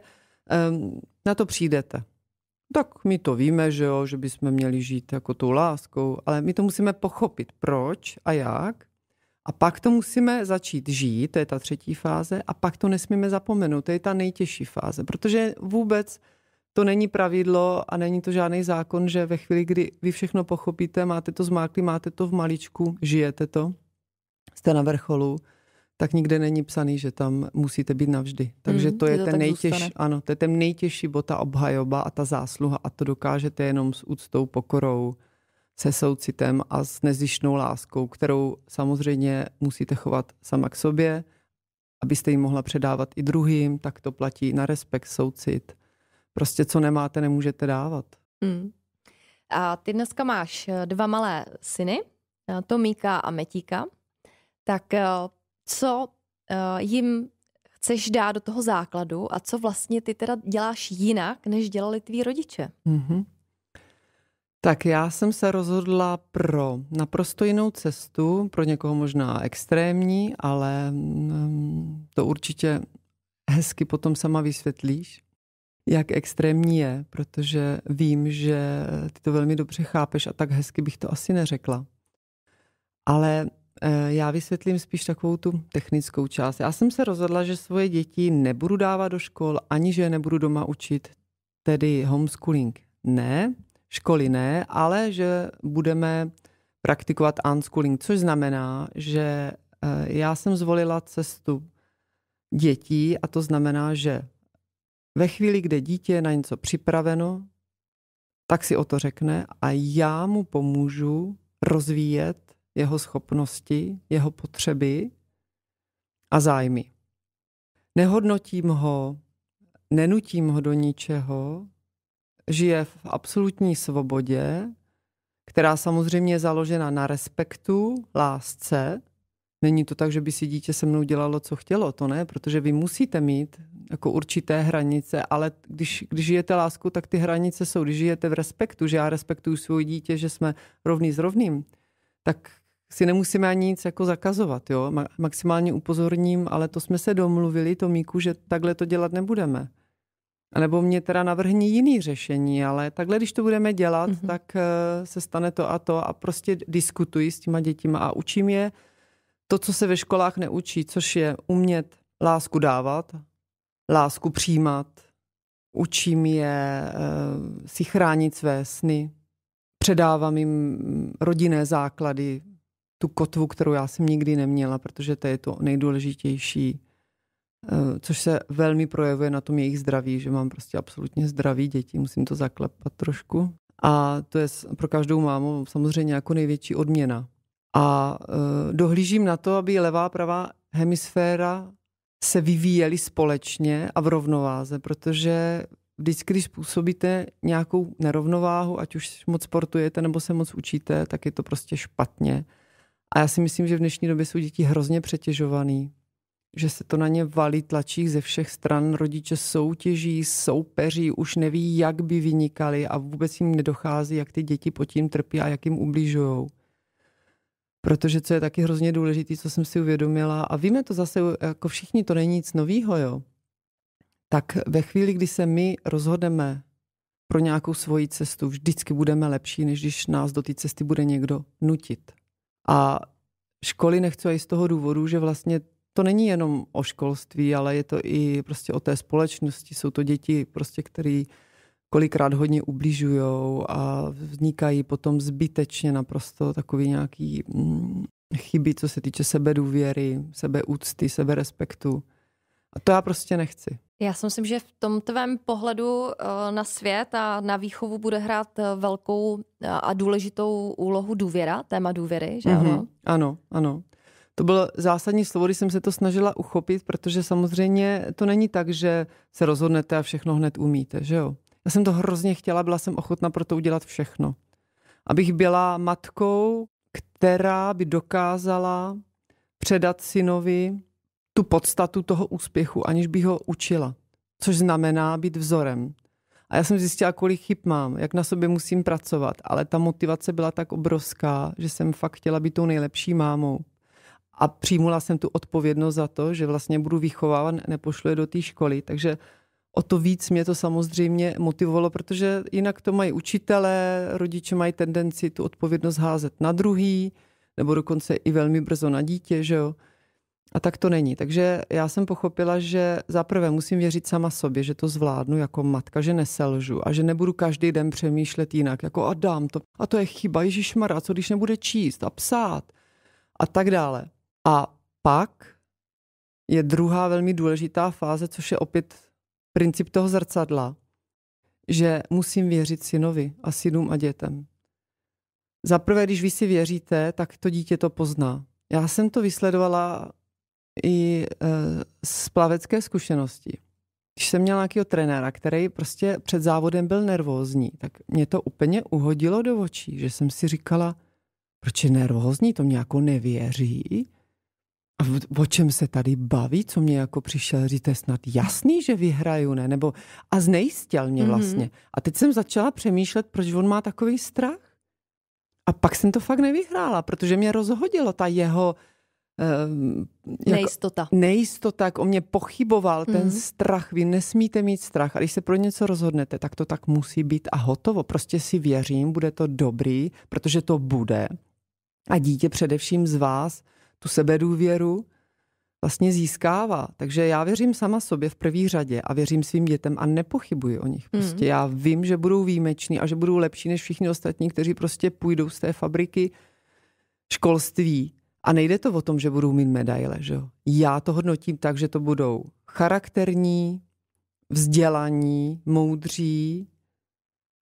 um, na to přijdete. Tak my to víme, že jo, že bychom měli žít jako tou láskou, ale my to musíme pochopit, proč a jak. A pak to musíme začít žít, to je ta třetí fáze, a pak to nesmíme zapomenout, to je ta nejtěžší fáze, protože vůbec to není pravidlo a není to žádný zákon, že ve chvíli, kdy vy všechno pochopíte, máte to zmáklý, máte to v maličku, žijete to, jste na vrcholu, tak nikde není psaný, že tam musíte být navždy. Takže mm, to je to ten nejtěžší, ano, to je ten nejtěžší bota obhajoba a ta zásluha a to dokážete jenom s úctou, pokorou, se soucitem a s nezjištnou láskou, kterou samozřejmě musíte chovat sama k sobě, abyste ji mohla předávat i druhým, tak to platí na respekt, soucit. Prostě co nemáte, nemůžete dávat. Hmm. A ty dneska máš eh, dva malé syny, eh, Tomíka a Metíka. Tak eh, co jim chceš dát do toho základu a co vlastně ty teda děláš jinak, než dělali tví rodiče? Mm-hmm. Tak já jsem se rozhodla pro naprosto jinou cestu, pro někoho možná extrémní, ale mm, to určitě hezky potom sama vysvětlíš, jak extrémní je, protože vím, že ty to velmi dobře chápeš a tak hezky bych to asi neřekla. Ale eh, já vysvětlím spíš takovou tu technickou část. Já jsem se rozhodla, že svoje děti nebudu dávat do škol, ani že je nebudu doma učit, tedy homeschooling ne, školy ne, ale že budeme praktikovat unschooling, což znamená, že eh, já jsem zvolila cestu dětí a to znamená, že ve chvíli, kde dítě je na něco připraveno, tak si o to řekne a já mu pomůžu rozvíjet jeho schopnosti, jeho potřeby a zájmy. Nehodnotím ho, nenutím ho do ničeho, žije v absolutní svobodě, která samozřejmě je založena na respektu, lásce. Není to tak, že by si dítě se mnou dělalo, co chtělo, to ne, protože vy musíte mít jako určité hranice, ale když, když žijete lásku, tak ty hranice jsou. Když žijete v respektu, že já respektuju svoje dítě, že jsme rovný s rovným, tak si nemusíme ani nic jako zakazovat, jo? maximálně upozorním, ale to jsme se domluvili, Tomíku, že takhle to dělat nebudeme nebo mě teda navrhni jiný řešení, ale takhle, když to budeme dělat, mm-hmm. tak eh, se stane to a to a prostě diskutuji s těma dětima a učím je to, co se ve školách neučí, což je umět lásku dávat, lásku přijímat, učím je eh, si chránit své sny, předávám jim rodinné základy, tu kotvu, kterou já jsem nikdy neměla, protože to je to nejdůležitější Eh, což se velmi projevuje na tom jejich zdraví, že mám prostě absolutně zdraví děti, musím to zaklepat trošku. A to je pro každou mámu samozřejmě jako největší odměna. A eh, dohlížím na to, aby levá a pravá hemisféra se vyvíjely společně a v rovnováze, protože vždycky, když způsobíte nějakou nerovnováhu, ať už moc sportujete nebo se moc učíte, tak je to prostě špatně. A já si myslím, že v dnešní době jsou děti hrozně přetěžovaný že se to na ně valí tlačí ze všech stran. Rodiče soutěží, soupeří, už neví, jak by vynikali a vůbec jim nedochází, jak ty děti pod tím trpí a jak jim ubližují. Protože co je taky hrozně důležité, co jsem si uvědomila, a víme to zase, jako všichni, to není nic novýho, jo. Tak ve chvíli, kdy se my rozhodneme pro nějakou svoji cestu, vždycky budeme lepší, než když nás do té cesty bude někdo nutit. A školy nechci i z toho důvodu, že vlastně to není jenom o školství, ale je to i prostě o té společnosti. Jsou to děti, prostě, které kolikrát hodně ubližují a vznikají potom zbytečně naprosto takový nějaký mm, chyby, co se týče sebedůvěry, sebeúcty, seberespektu. A to já prostě nechci. Já si myslím, že v tom tvém pohledu eh, na svět a na výchovu bude hrát eh, velkou eh, a důležitou úlohu důvěra, téma důvěry, že mm-hmm. ano? Ano, ano. To bylo zásadní slovo, když jsem se to snažila uchopit, protože samozřejmě to není tak, že se rozhodnete a všechno hned umíte, že jo? Já jsem to hrozně chtěla, byla jsem ochotna pro to udělat všechno. Abych byla matkou, která by dokázala předat synovi tu podstatu toho úspěchu, aniž by ho učila. Což znamená být vzorem. A já jsem zjistila, kolik chyb mám, jak na sobě musím pracovat, ale ta motivace byla tak obrovská, že jsem fakt chtěla být tou nejlepší mámou a přijmula jsem tu odpovědnost za to, že vlastně budu vychovávat, nepošlu je do té školy, takže o to víc mě to samozřejmě motivovalo, protože jinak to mají učitelé, rodiče mají tendenci tu odpovědnost házet na druhý, nebo dokonce i velmi brzo na dítě, že jo. A tak to není. Takže já jsem pochopila, že zaprvé musím věřit sama sobě, že to zvládnu jako matka, že neselžu a že nebudu každý den přemýšlet jinak, jako a dám to, a to je chyba, Ježíš Mara, co když nebude číst a psát a tak dále. A pak je druhá velmi důležitá fáze, což je opět princip toho zrcadla, že musím věřit synovi a synům a dětem. Za prvé, když vy si věříte, tak to dítě to pozná. Já jsem to vysledovala i e, z plavecké zkušenosti. Když jsem měla nějakého trenéra, který prostě před závodem byl nervózní, tak mě to úplně uhodilo do očí, že jsem si říkala, proč je nervózní, to mě jako nevěří o čem se tady baví, co mě jako přišel říct, je snad jasný, že vyhraju, ne? Nebo a znejistil mě mhm. vlastně. Mm-hmm. A teď jsem začala přemýšlet, proč on má takový strach. A pak jsem to fakt nevyhrála, protože mě rozhodilo ta jeho um, jako, nejistota. Nejistota, tak o mě pochyboval, mm ten mhm. strach. Vy nesmíte mít strach. A když se pro něco rozhodnete, tak to tak musí být a hotovo. Prostě si věřím, bude to dobrý, protože to bude. A dítě především z vás tu sebedůvěru vlastně získává. Takže já věřím sama sobě v první řadě a věřím svým dětem a nepochybuji o nich. Prostě mm. já vím, že budou výjimeční a že budou lepší než všichni ostatní, kteří prostě půjdou z té fabriky školství. A nejde to o tom, že budou mít medaile, že jo? Já to hodnotím tak, že to budou charakterní, vzdělaní, moudří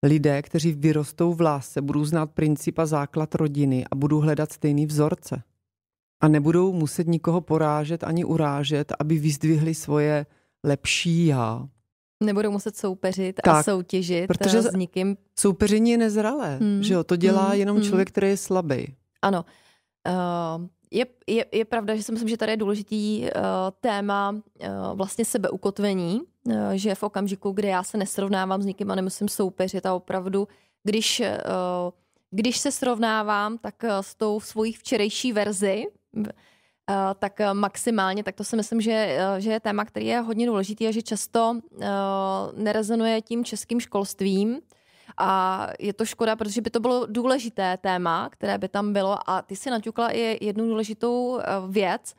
lidé, kteří vyrostou v lásce, budou znát princip a základ rodiny a budou hledat stejný vzorce a nebudou muset nikoho porážet ani urážet, aby vyzdvihli svoje lepší já. Nebudou muset soupeřit tak, a soutěžit protože eh, s nikým. Soupeření je nezralé, hmm. že jo? To dělá hmm. jenom hmm. člověk, který je slabý. Ano. Uh, je, je, je pravda, že si myslím, že tady je důležitý uh, téma uh, vlastně sebeukotvení, uh, že v okamžiku, kdy já se nesrovnávám s nikým a nemusím soupeřit a opravdu, když, uh, když se srovnávám, tak s tou svojí včerejší verzi, Eh, tak eh, maximálně, tak to si myslím, že, eh, že je téma, který je hodně důležitý a že často nerezonuje tím českým školstvím, a je to škoda, protože by to bylo důležité téma, které by tam bylo. A ty si naťukla i jednu důležitou věc.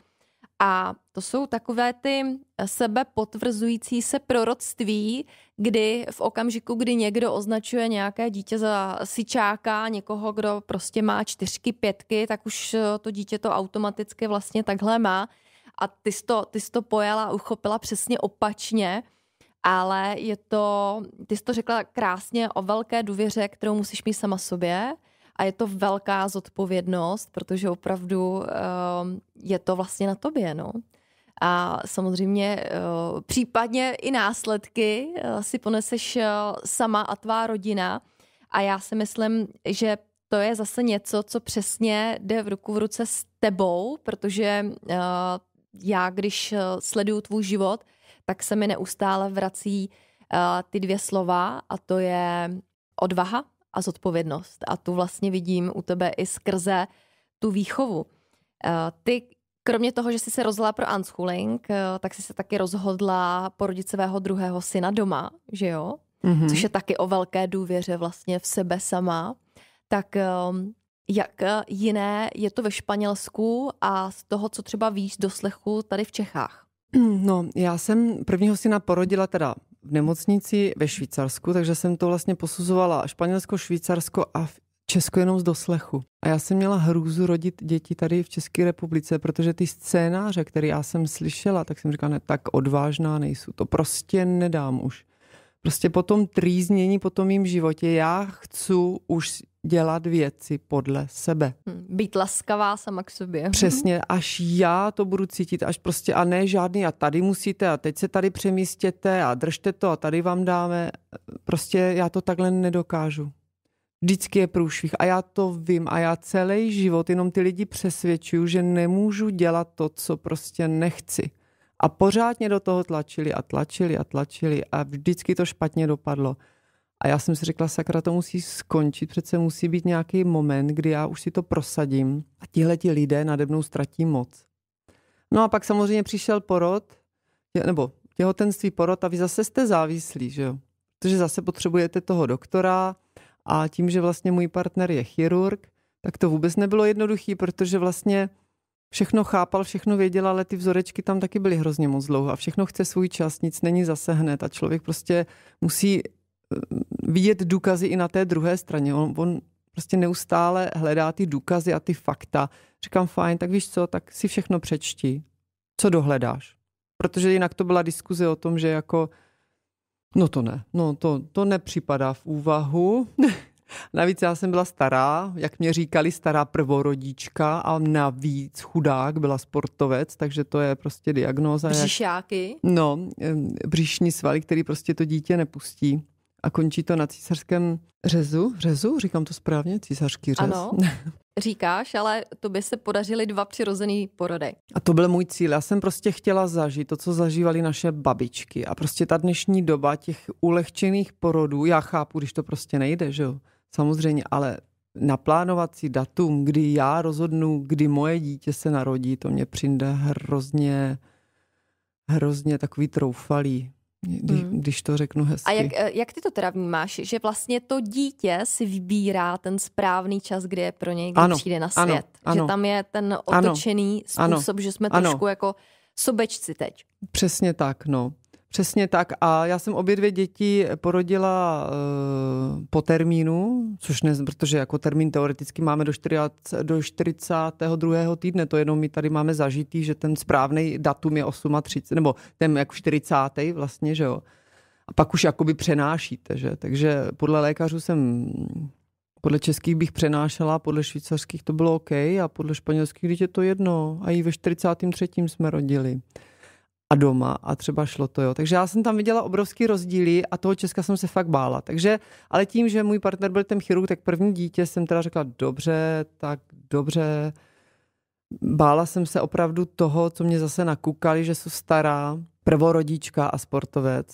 A to jsou takové ty sebe potvrzující se proroctví, kdy v okamžiku, kdy někdo označuje nějaké dítě za sičáka, někoho, kdo prostě má čtyřky, pětky, tak už eh, to dítě to automaticky vlastně takhle má. A ty jsi to, ty jsi to pojala, uchopila přesně opačně, ale je to, ty jsi to řekla krásně o velké důvěře, kterou musíš mít sama sobě a je to velká zodpovědnost, protože opravdu eh, je to vlastně na tobě, no a samozřejmě eh, případně i následky eh, si poneseš eh, sama a tvá rodina. A já si myslím, že to je zase něco, co přesně jde v ruku v ruce s tebou, protože já, když sleduju tvůj život, tak se mi neustále vrací ty dvě slova a to je odvaha a zodpovědnost. A tu vlastně vidím u tebe i skrze tu výchovu. Ty Kromě toho, že jsi se rozhodla pro unschooling, eh, tak jsi se taky rozhodla porodit svého druhého syna doma, že jo? Mm-hmm. Což je taky o velké důvěře vlastně v sebe sama. Tak ehm, jak eh, jiné je to ve Španělsku a z toho, co třeba víš do slechu tady v Čechách? No, já jsem prvního syna porodila teda v nemocnici ve Švýcarsku, takže jsem to vlastně posuzovala Španělsko, Švýcarsko a v Česko jenom z doslechu. A já jsem měla hrůzu rodit děti tady v České republice, protože ty scénáře, které já jsem slyšela, tak jsem říkala, ne, tak odvážná nejsou. To prostě nedám už. Prostě po tom trýznění, po tom mým životě, já chci už dělat věci podle sebe. Hm, být laskavá sama k sobě. Přesně, až já to budu cítit, až prostě a ne žádný a tady musíte a teď se tady přemístěte a držte to a tady vám dáme. Prostě já to takhle nedokážu. Vždycky je průšvih a já to vím a já celý život jenom ty lidi přesvědčuju, že nemůžu dělat to, co prostě nechci. A pořád mě do toho tlačili a tlačili a tlačili a vždycky to špatně dopadlo. A já jsem si řekla, sakra, to musí skončit, přece musí být nějaký moment, kdy já už si to prosadím a tihle ti lidé nade mnou ztratí moc. No a pak samozřejmě přišel porod, nebo těhotenství porod a vy zase jste závislí, že jo? Protože zase potřebujete toho doktora, a tím, že vlastně můj partner je chirurg, tak to vůbec nebylo jednoduché, protože vlastně všechno chápal, všechno věděl, ale ty vzorečky tam taky byly hrozně moc dlouho a všechno chce svůj čas, nic není zase hned a člověk prostě musí eh, vidět důkazy i na té druhé straně. On, on prostě neustále hledá ty důkazy a ty fakta. Říkám, fajn, tak víš co, tak si všechno přečti. Co dohledáš? Protože jinak to byla diskuze o tom, že jako No to ne, no to, to nepřipadá v úvahu. navíc já jsem byla stará, jak mě říkali, stará prvorodička a navíc chudák, byla sportovec, takže to je prostě diagnóza. Břišáky? Jak, no, břišní svaly, který prostě to dítě nepustí a končí to na císařském řezu. Řezu, říkám to správně, císařský řez. Ano, říkáš, ale to by se podařily dva přirozený porody. A to byl můj cíl. Já jsem prostě chtěla zažít to, co zažívaly naše babičky. A prostě ta dnešní doba těch ulehčených porodů, já chápu, když to prostě nejde, že jo, samozřejmě, ale naplánovací datum, kdy já rozhodnu, kdy moje dítě se narodí, to mě přijde hrozně, hrozně takový troufalý když, hmm. když to řeknu hezky. A jak, eh, jak ty to teda vnímáš, že vlastně to dítě si vybírá ten správný čas, kdy je pro něj, kdy ano, přijde na svět. Ano, ano, že tam je ten otočený ano, způsob, ano, že jsme ano. trošku jako sobečci teď. Přesně tak, no. Přesně tak a já jsem obě dvě děti porodila uh, po termínu, což ne, protože jako termín teoreticky máme do, 40, do 42. týdne, to jenom my tady máme zažitý, že ten správný datum je 38, nebo ten jako 40. vlastně, že jo. A pak už jakoby přenášíte, že? Takže podle lékařů jsem, podle českých bych přenášela, podle švýcarských to bylo OK a podle španělských, když je to jedno. A i ve 43. jsme rodili a doma a třeba šlo to, jo. Takže já jsem tam viděla obrovský rozdíly a toho Česka jsem se fakt bála. Takže, ale tím, že můj partner byl ten chirurg, tak první dítě jsem teda řekla, dobře, tak dobře. Bála jsem se opravdu toho, co mě zase nakukali, že jsou stará prvorodička a sportovec.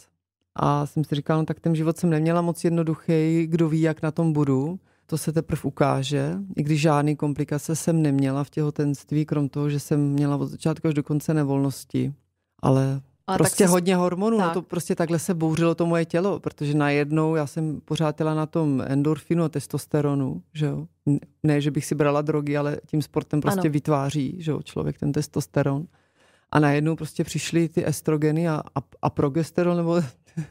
A jsem si říkala, no tak ten život jsem neměla moc jednoduchý, kdo ví, jak na tom budu. To se teprve ukáže, i když žádný komplikace jsem neměla v těhotenství, krom toho, že jsem měla od začátku až do konce nevolnosti ale a prostě jsi... hodně hormonů, no tak. no to prostě takhle se bouřilo to moje tělo, protože najednou já jsem pořád jela na tom endorfinu a testosteronu, že jo. Ne, že bych si brala drogy, ale tím sportem prostě ano. vytváří, že jo, člověk ten testosteron. A najednou prostě přišly ty estrogeny a, a, a progesteron, nebo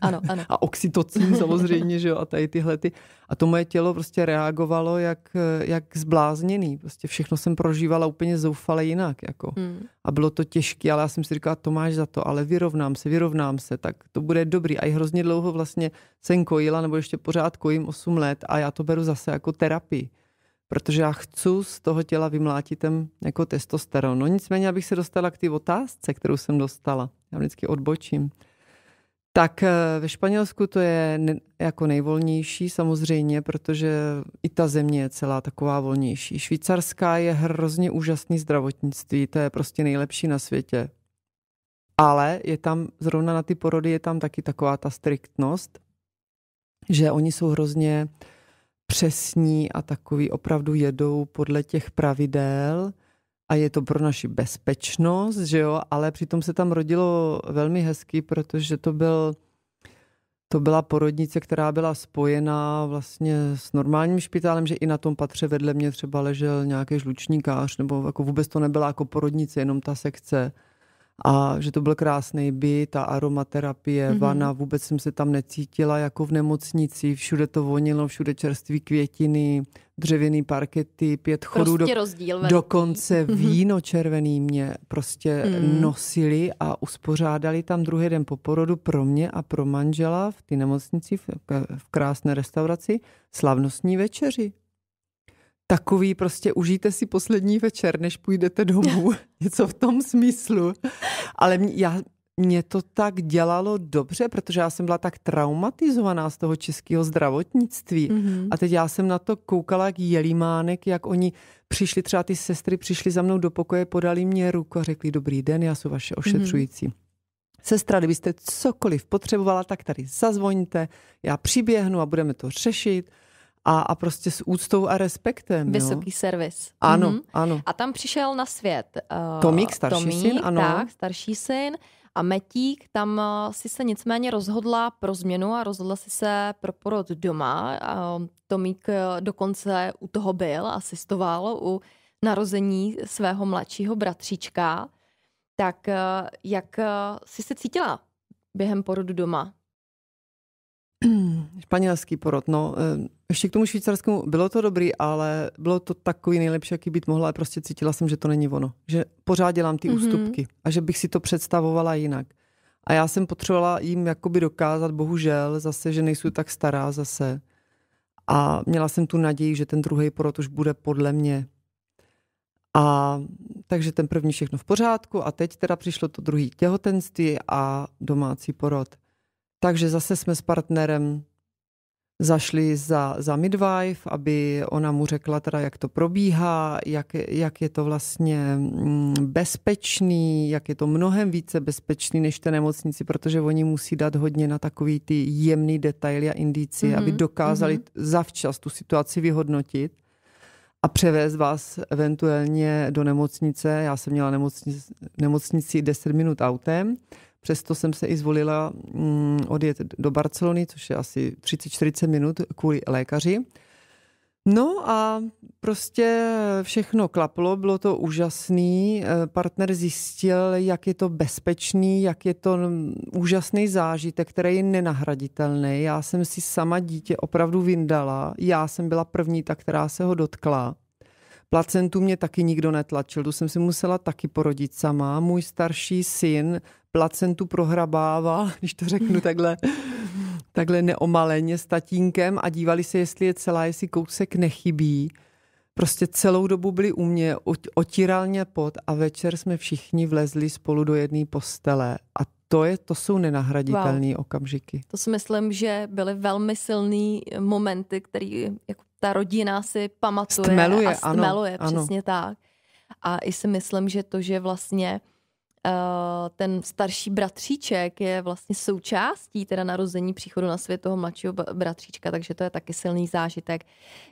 ano, ano. a oxytocin samozřejmě, že jo, a tady tyhle ty. A to moje tělo prostě reagovalo jak, jak zblázněný. Prostě všechno jsem prožívala úplně zoufale jinak, jako. Hmm. A bylo to těžké, ale já jsem si říkala, to máš za to, ale vyrovnám se, vyrovnám se, tak to bude dobrý. A i hrozně dlouho vlastně jsem kojila, nebo ještě pořád kojím 8 let a já to beru zase jako terapii protože já chci z toho těla vymlátit ten jako testosteron. No nicméně, abych se dostala k té otázce, kterou jsem dostala, já vždycky odbočím. Tak eh, ve Španělsku to je ne, jako nejvolnější samozřejmě, protože i ta země je celá taková volnější. Švýcarská je hrozně úžasný zdravotnictví, to je prostě nejlepší na světě. Ale je tam, zrovna na ty porody je tam taky taková ta striktnost, že oni jsou hrozně přesní a takový opravdu jedou podle těch pravidel a je to pro naši bezpečnost, že jo, ale přitom se tam rodilo velmi hezky, protože to byl to byla porodnice, která byla spojená vlastně s normálním špitálem, že i na tom patře vedle mě třeba ležel nějaký žlučníkář, nebo jako vůbec to nebyla jako porodnice, jenom ta sekce a že to byl krásný byt, a aromaterapie, mm-hmm. vana, vůbec jsem se tam necítila jako v nemocnici, všude to vonilo, všude čerství květiny, dřevěný parkety, pět chodů prostě do, rozdíl dokonce mhm. víno červený mě prostě mm. nosili a uspořádali tam druhý den po porodu pro mě a pro manžela v té nemocnici v, v krásné restauraci slavnostní večeři takový prostě užijte si poslední večer, než půjdete domů. Něco v tom smyslu. Ale mě, já, mě to tak dělalo dobře, protože já jsem byla tak traumatizovaná z toho českého zdravotnictví. Mm-hmm. A teď já jsem na to koukala jak jelímánek, jak oni přišli, třeba ty sestry přišli za mnou do pokoje, podali mě ruku a řekli dobrý den, já jsem vaše ošetřující. Mm-hmm. Sestra, kdybyste cokoliv potřebovala, tak tady zazvoňte, já přiběhnu a budeme to řešit a, a prostě s úctou a respektem. Vysoký jo? servis. Ano, mm-hmm. ano. A tam přišel na svět uh, Tomík, starší Tomík, syn, ano. Tak, starší syn. A Metík, tam eh, si se nicméně rozhodla pro změnu a rozhodla si se pro porod doma. Tomík eh, dokonce u toho byl, asistoval u narození svého mladšího bratříčka. Tak jak jsi se cítila během porodu doma? Španělský porod, no. Eh, ještě k tomu švýcarskému bylo to dobrý, ale bylo to takový nejlepší, jaký být mohla. prostě cítila jsem, že to není ono. Že pořád dělám ty mm-hmm. ústupky a že bych si to představovala jinak. A já jsem potřebovala jim jakoby dokázat, bohužel, zase, že nejsou tak stará zase. A měla jsem tu naději, že ten druhý porod už bude podle mě. A takže ten první všechno v pořádku a teď teda přišlo to druhý těhotenství a domácí porod. Takže zase jsme s partnerem zašli za, za midwife, aby ona mu řekla teda, jak to probíhá, jak, jak je to vlastně mm, bezpečný, jak je to mnohem více bezpečný než té nemocnici, protože oni musí dát hodně na takový ty jemný detaily a indici, mm-hmm. aby mhm, dokázali mm-hmm. zavčas tu situaci vyhodnotit a převést vás eventuálně do nemocnice. Já jsem měla nemocnici, nemocnici 10 minut autem, Přesto jsem se i zvolila mm, odjet do Barcelony, což je asi 30-40 minut kvůli lékaři. No a prostě všechno klaplo, bylo to úžasný. Eh, partner zjistil, jak je to bezpečný, jak je to mm, úžasný zážitek, který je nenahraditelný. Já jsem si sama dítě opravdu vyndala. Já jsem byla první ta, která se ho dotkla. Placentu mě taky nikdo netlačil, tu jsem si musela taky porodit sama. Můj starší syn placentu prohrabával, když to řeknu takhle, takhle neomaleně s tatínkem a dívali se, jestli je celá, jestli kousek nechybí. Prostě celou dobu byli u mě, otíral mě pot a večer jsme všichni vlezli spolu do jedné postele a to, je, to jsou nenahraditelné wow. okamžiky. To si myslím, že byly velmi silný momenty, který jako ta rodina si pamatuje stmeluje, a stmeluje, ano, přesně ano. tak. A i si myslím, že to, že vlastně Eh, ten starší bratříček je vlastně součástí teda narození příchodu na svět toho mladšího bratříčka, takže to je taky silný zážitek.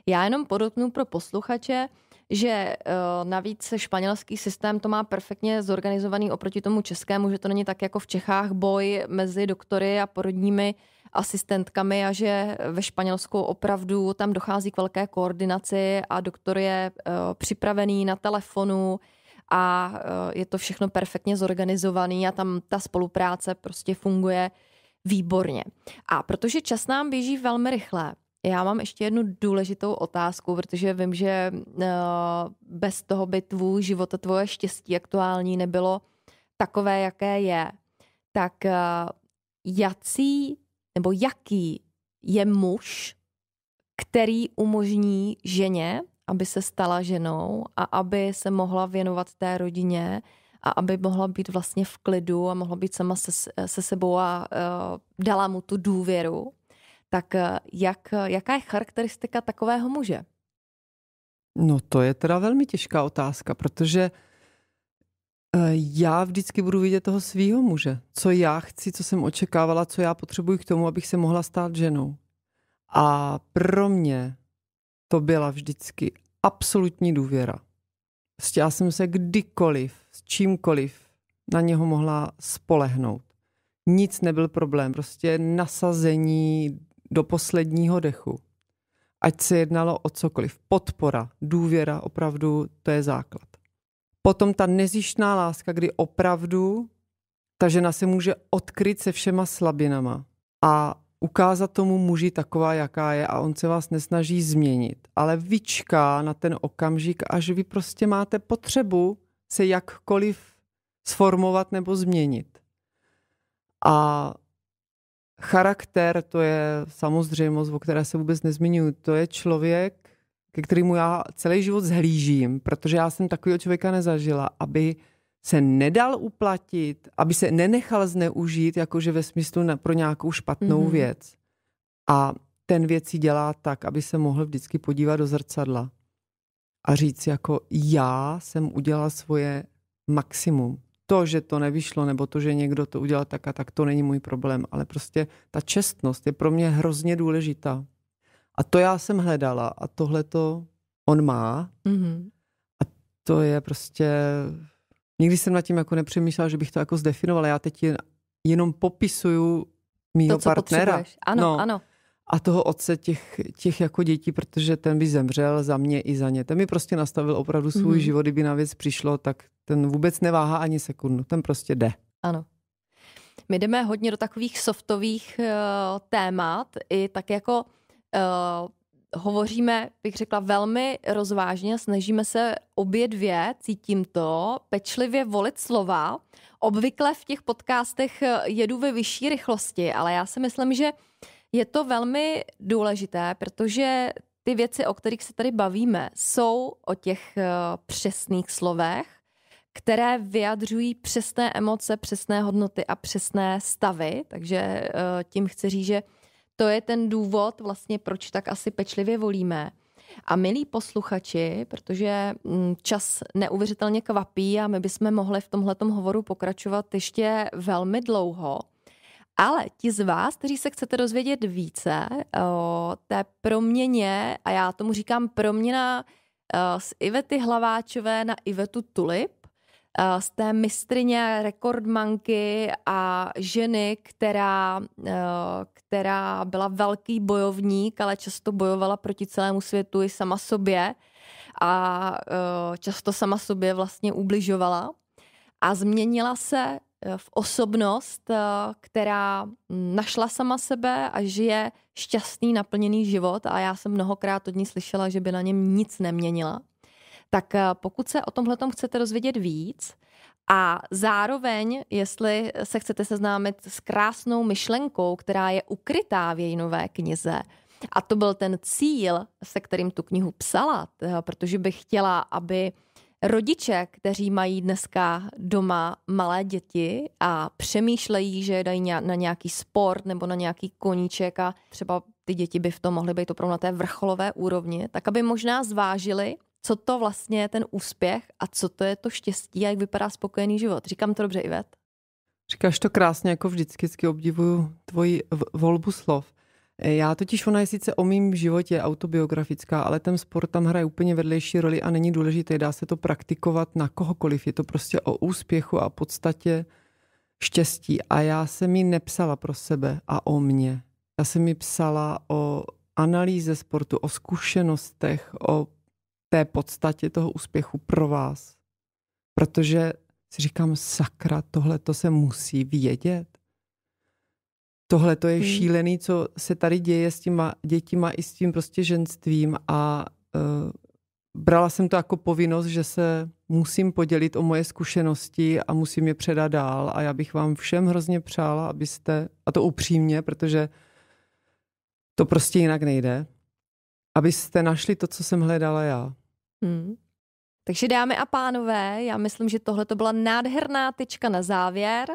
Já jenom podotknu pro posluchače, že eh, navíc španělský systém to má perfektně zorganizovaný oproti tomu českému, že to není tak jako v Čechách boj mezi doktory a porodními asistentkami a že ve Španělsku opravdu tam dochází k velké koordinaci a doktor je eh, připravený na telefonu, a eh, je to všechno perfektně zorganizovaný a tam ta spolupráce prostě funguje výborně. A protože čas nám běží velmi rychle, já mám ještě jednu důležitou otázku, protože vím, že eh, bez toho by tvůj život a tvoje štěstí aktuální nebylo takové, jaké je. Tak eh, jací nebo jaký je muž, který umožní ženě aby se stala ženou a aby se mohla věnovat té rodině a aby mohla být vlastně v klidu a mohla být sama se, se sebou a uh, dala mu tu důvěru, tak e, jak, jaká je charakteristika takového muže? No to je teda velmi těžká otázka, protože e, já vždycky budu vidět toho svého muže. Co já chci, co jsem očekávala, co já potřebuji k tomu, abych se mohla stát ženou. A pro mě to byla vždycky absolutní důvěra. Prostě já jsem se kdykoliv, s čímkoliv na něho mohla spolehnout. Nic nebyl problém, prostě nasazení do posledního dechu. Ať se jednalo o cokoliv. Podpora, důvěra, opravdu to je základ. Potom ta nezjištná láska, kdy opravdu ta žena se může odkryt se všema slabinama a ukázat tomu muži taková, jaká je a on se vás nesnaží změnit, ale vyčká na ten okamžik, až vy prostě máte potřebu se jakkoliv sformovat nebo změnit. A charakter, to je samozřejmost, o které se vůbec nezmiňuji, to je člověk, ke kterému já celý život zhlížím, protože já jsem takového člověka nezažila, aby se nedal uplatit, aby se nenechal zneužít, jakože ve smyslu na, pro nějakou špatnou mm-hmm. věc. A ten věci dělá tak, aby se mohl vždycky podívat do zrcadla a říct jako já jsem udělal svoje maximum. To, že to nevyšlo, nebo to, že někdo to udělal tak a tak, to není můj problém, ale prostě ta čestnost je pro mě hrozně důležitá. A to já jsem hledala a tohle to on má. Mm-hmm. A to je prostě Nikdy jsem nad tím jako nepřemýšlela, že bych to jako zdefinovala. Já teď jen, jenom popisuju mýho to, co partnera. Potřebuješ. Ano, no. ano. A toho otce těch, těch jako dětí, protože ten by zemřel za mě i za ně. Ten mi prostě nastavil opravdu svůj mm. život, kdyby na věc přišlo, tak ten vůbec neváhá ani sekundu. Ten prostě jde. Ano. My jdeme hodně do takových softových uh, témat i tak jako uh, hovoříme, bych řekla, velmi rozvážně, snažíme se obě dvě, cítím to, pečlivě volit slova. Obvykle v těch podcastech eh, jedu ve vyšší rychlosti, ale já si myslím, že je to velmi důležité, protože ty věci, o kterých se tady bavíme, jsou o těch eh, přesných slovech, které vyjadřují přesné emoce, přesné hodnoty a přesné stavy. Takže eh, tím chci říct, že to je ten důvod vlastně, proč tak asi pečlivě volíme. A milí posluchači, protože mm, čas neuvěřitelně kvapí a my bychom mohli v tomhletom hovoru pokračovat ještě velmi dlouho, ale ti z vás, kteří se chcete dozvědět více o té proměně, a já tomu říkám proměna eh, z Ivety Hlaváčové na Ivetu Tulip, Eh, té mistrině rekordmanky a ženy, která, eh, která byla velký bojovník, ale často bojovala proti celému světu i sama sobě a eh, často sama sobě vlastně ubližovala. A změnila se v osobnost, která našla sama sebe a žije šťastný, naplněný život a já jsem mnohokrát od ní slyšela, že by na něm nic neměnila. Tak eh, pokud se o tomhle chcete dozvědět víc, a zároveň, jestli se chcete seznámit s krásnou myšlenkou, která je ukrytá v její nové knize, a to byl ten cíl, se kterým tu knihu psala, eh, protože bych chtěla, aby rodiče, kteří mají dneska doma malé děti a přemýšlejí, že je dají na nějaký sport nebo na nějaký koníček a třeba ty děti by v tom mohly být opravdu na té vrcholové úrovni, tak aby možná zvážili, co to vlastně je ten úspěch a co to je to štěstí a jak vypadá spokojený život. Říkám to dobře, Ivet? Říkáš to krásně, jako vždycky, vždycky obdivuju tvoji volbu slov. E, já totiž, ona je sice o mým životě autobiografická, ale ten sport tam hraje úplně vedlejší roli a není důležité, dá se to praktikovat na kohokoliv. Je to prostě o úspěchu a podstatě štěstí. A já jsem ji nepsala pro sebe a o mě. Já jsem ji psala o analýze sportu, o zkušenostech, o té podstatě toho úspěchu pro vás. Protože si říkám, sakra, tohle to se musí vědět. Tohle to je hmm. šílený, co se tady děje s těma dětima i s tím prostě ženstvím a uh, brala jsem to jako povinnost, že se musím podělit o moje zkušenosti a musím je předat dál a já bych vám všem hrozně přála, abyste, a to upřímně, protože to prostě jinak nejde, abyste našli to, co jsem hledala já. Hmm. Takže dámy a pánové, já myslím, že tohle to byla nádherná tyčka na závěr.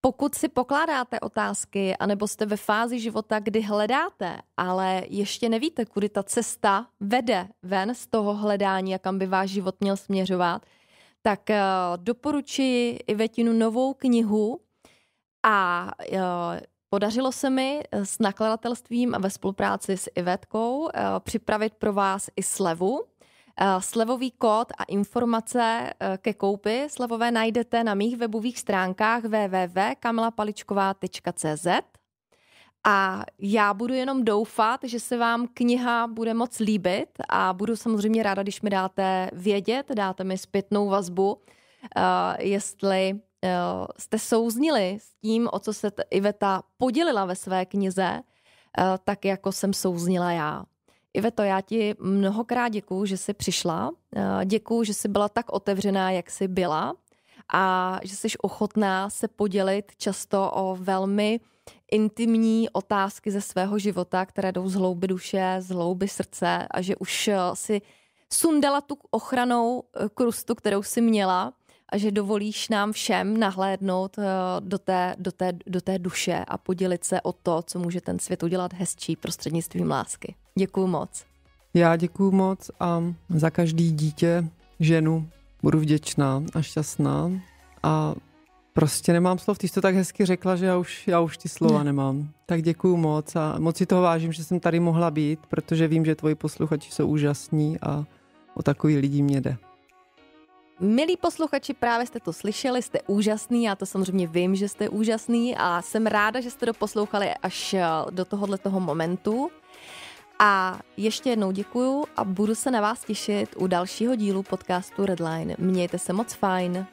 Pokud si pokládáte otázky, anebo jste ve fázi života, kdy hledáte, ale ještě nevíte, kudy ta cesta vede ven z toho hledání a kam by váš život měl směřovat, tak doporučuji eh, doporučuji Ivetinu novou knihu a eh, podařilo se mi eh, s nakladatelstvím a ve spolupráci s Ivetkou připravit pro vás i slevu Eh, slevový kód a informace eh, ke koupi slevové najdete na mých webových stránkách www.kamilapaličková.cz a já budu jenom doufat, že se vám kniha bude moc líbit a budu samozřejmě ráda, když mi dáte vědět, dáte mi zpětnou vazbu, eh, jestli jste souznili s tím, o co se Iveta podělila ve své knize, tak jako jsem souznila já. Iveto, já ti mnohokrát děkuju, že jsi přišla. Eh, děkuju, že jsi byla tak otevřená, jak jsi byla a že jsi ochotná se podělit často o velmi intimní otázky ze svého života, které jdou z hlouby duše, z hlouby srdce a že už eh, si sundala tu ochranou eh, krustu, kterou si měla a že dovolíš nám všem nahlédnout eh, do té, do, té, do té duše a podělit se o to, co může ten svět udělat hezčí prostřednictvím lásky. Děkuju moc. Já děkuju moc a za každý dítě, ženu budu vděčná a šťastná a Prostě nemám slov, ty jsi to tak hezky řekla, že já už, já už ty slova ne. nemám. Tak děkuju moc a moc si toho vážím, že jsem tady mohla být, protože vím, že tvoji posluchači jsou úžasní a o takový lidi mě jde. Milí posluchači, právě jste to slyšeli, jste úžasný, já to samozřejmě vím, že jste úžasný a jsem ráda, že jste doposlouchali poslouchali až eh, do tohohle toho momentu. A ještě jednou děkuju a budu se na vás těšit u dalšího dílu podcastu Redline. Mějte se moc fajn.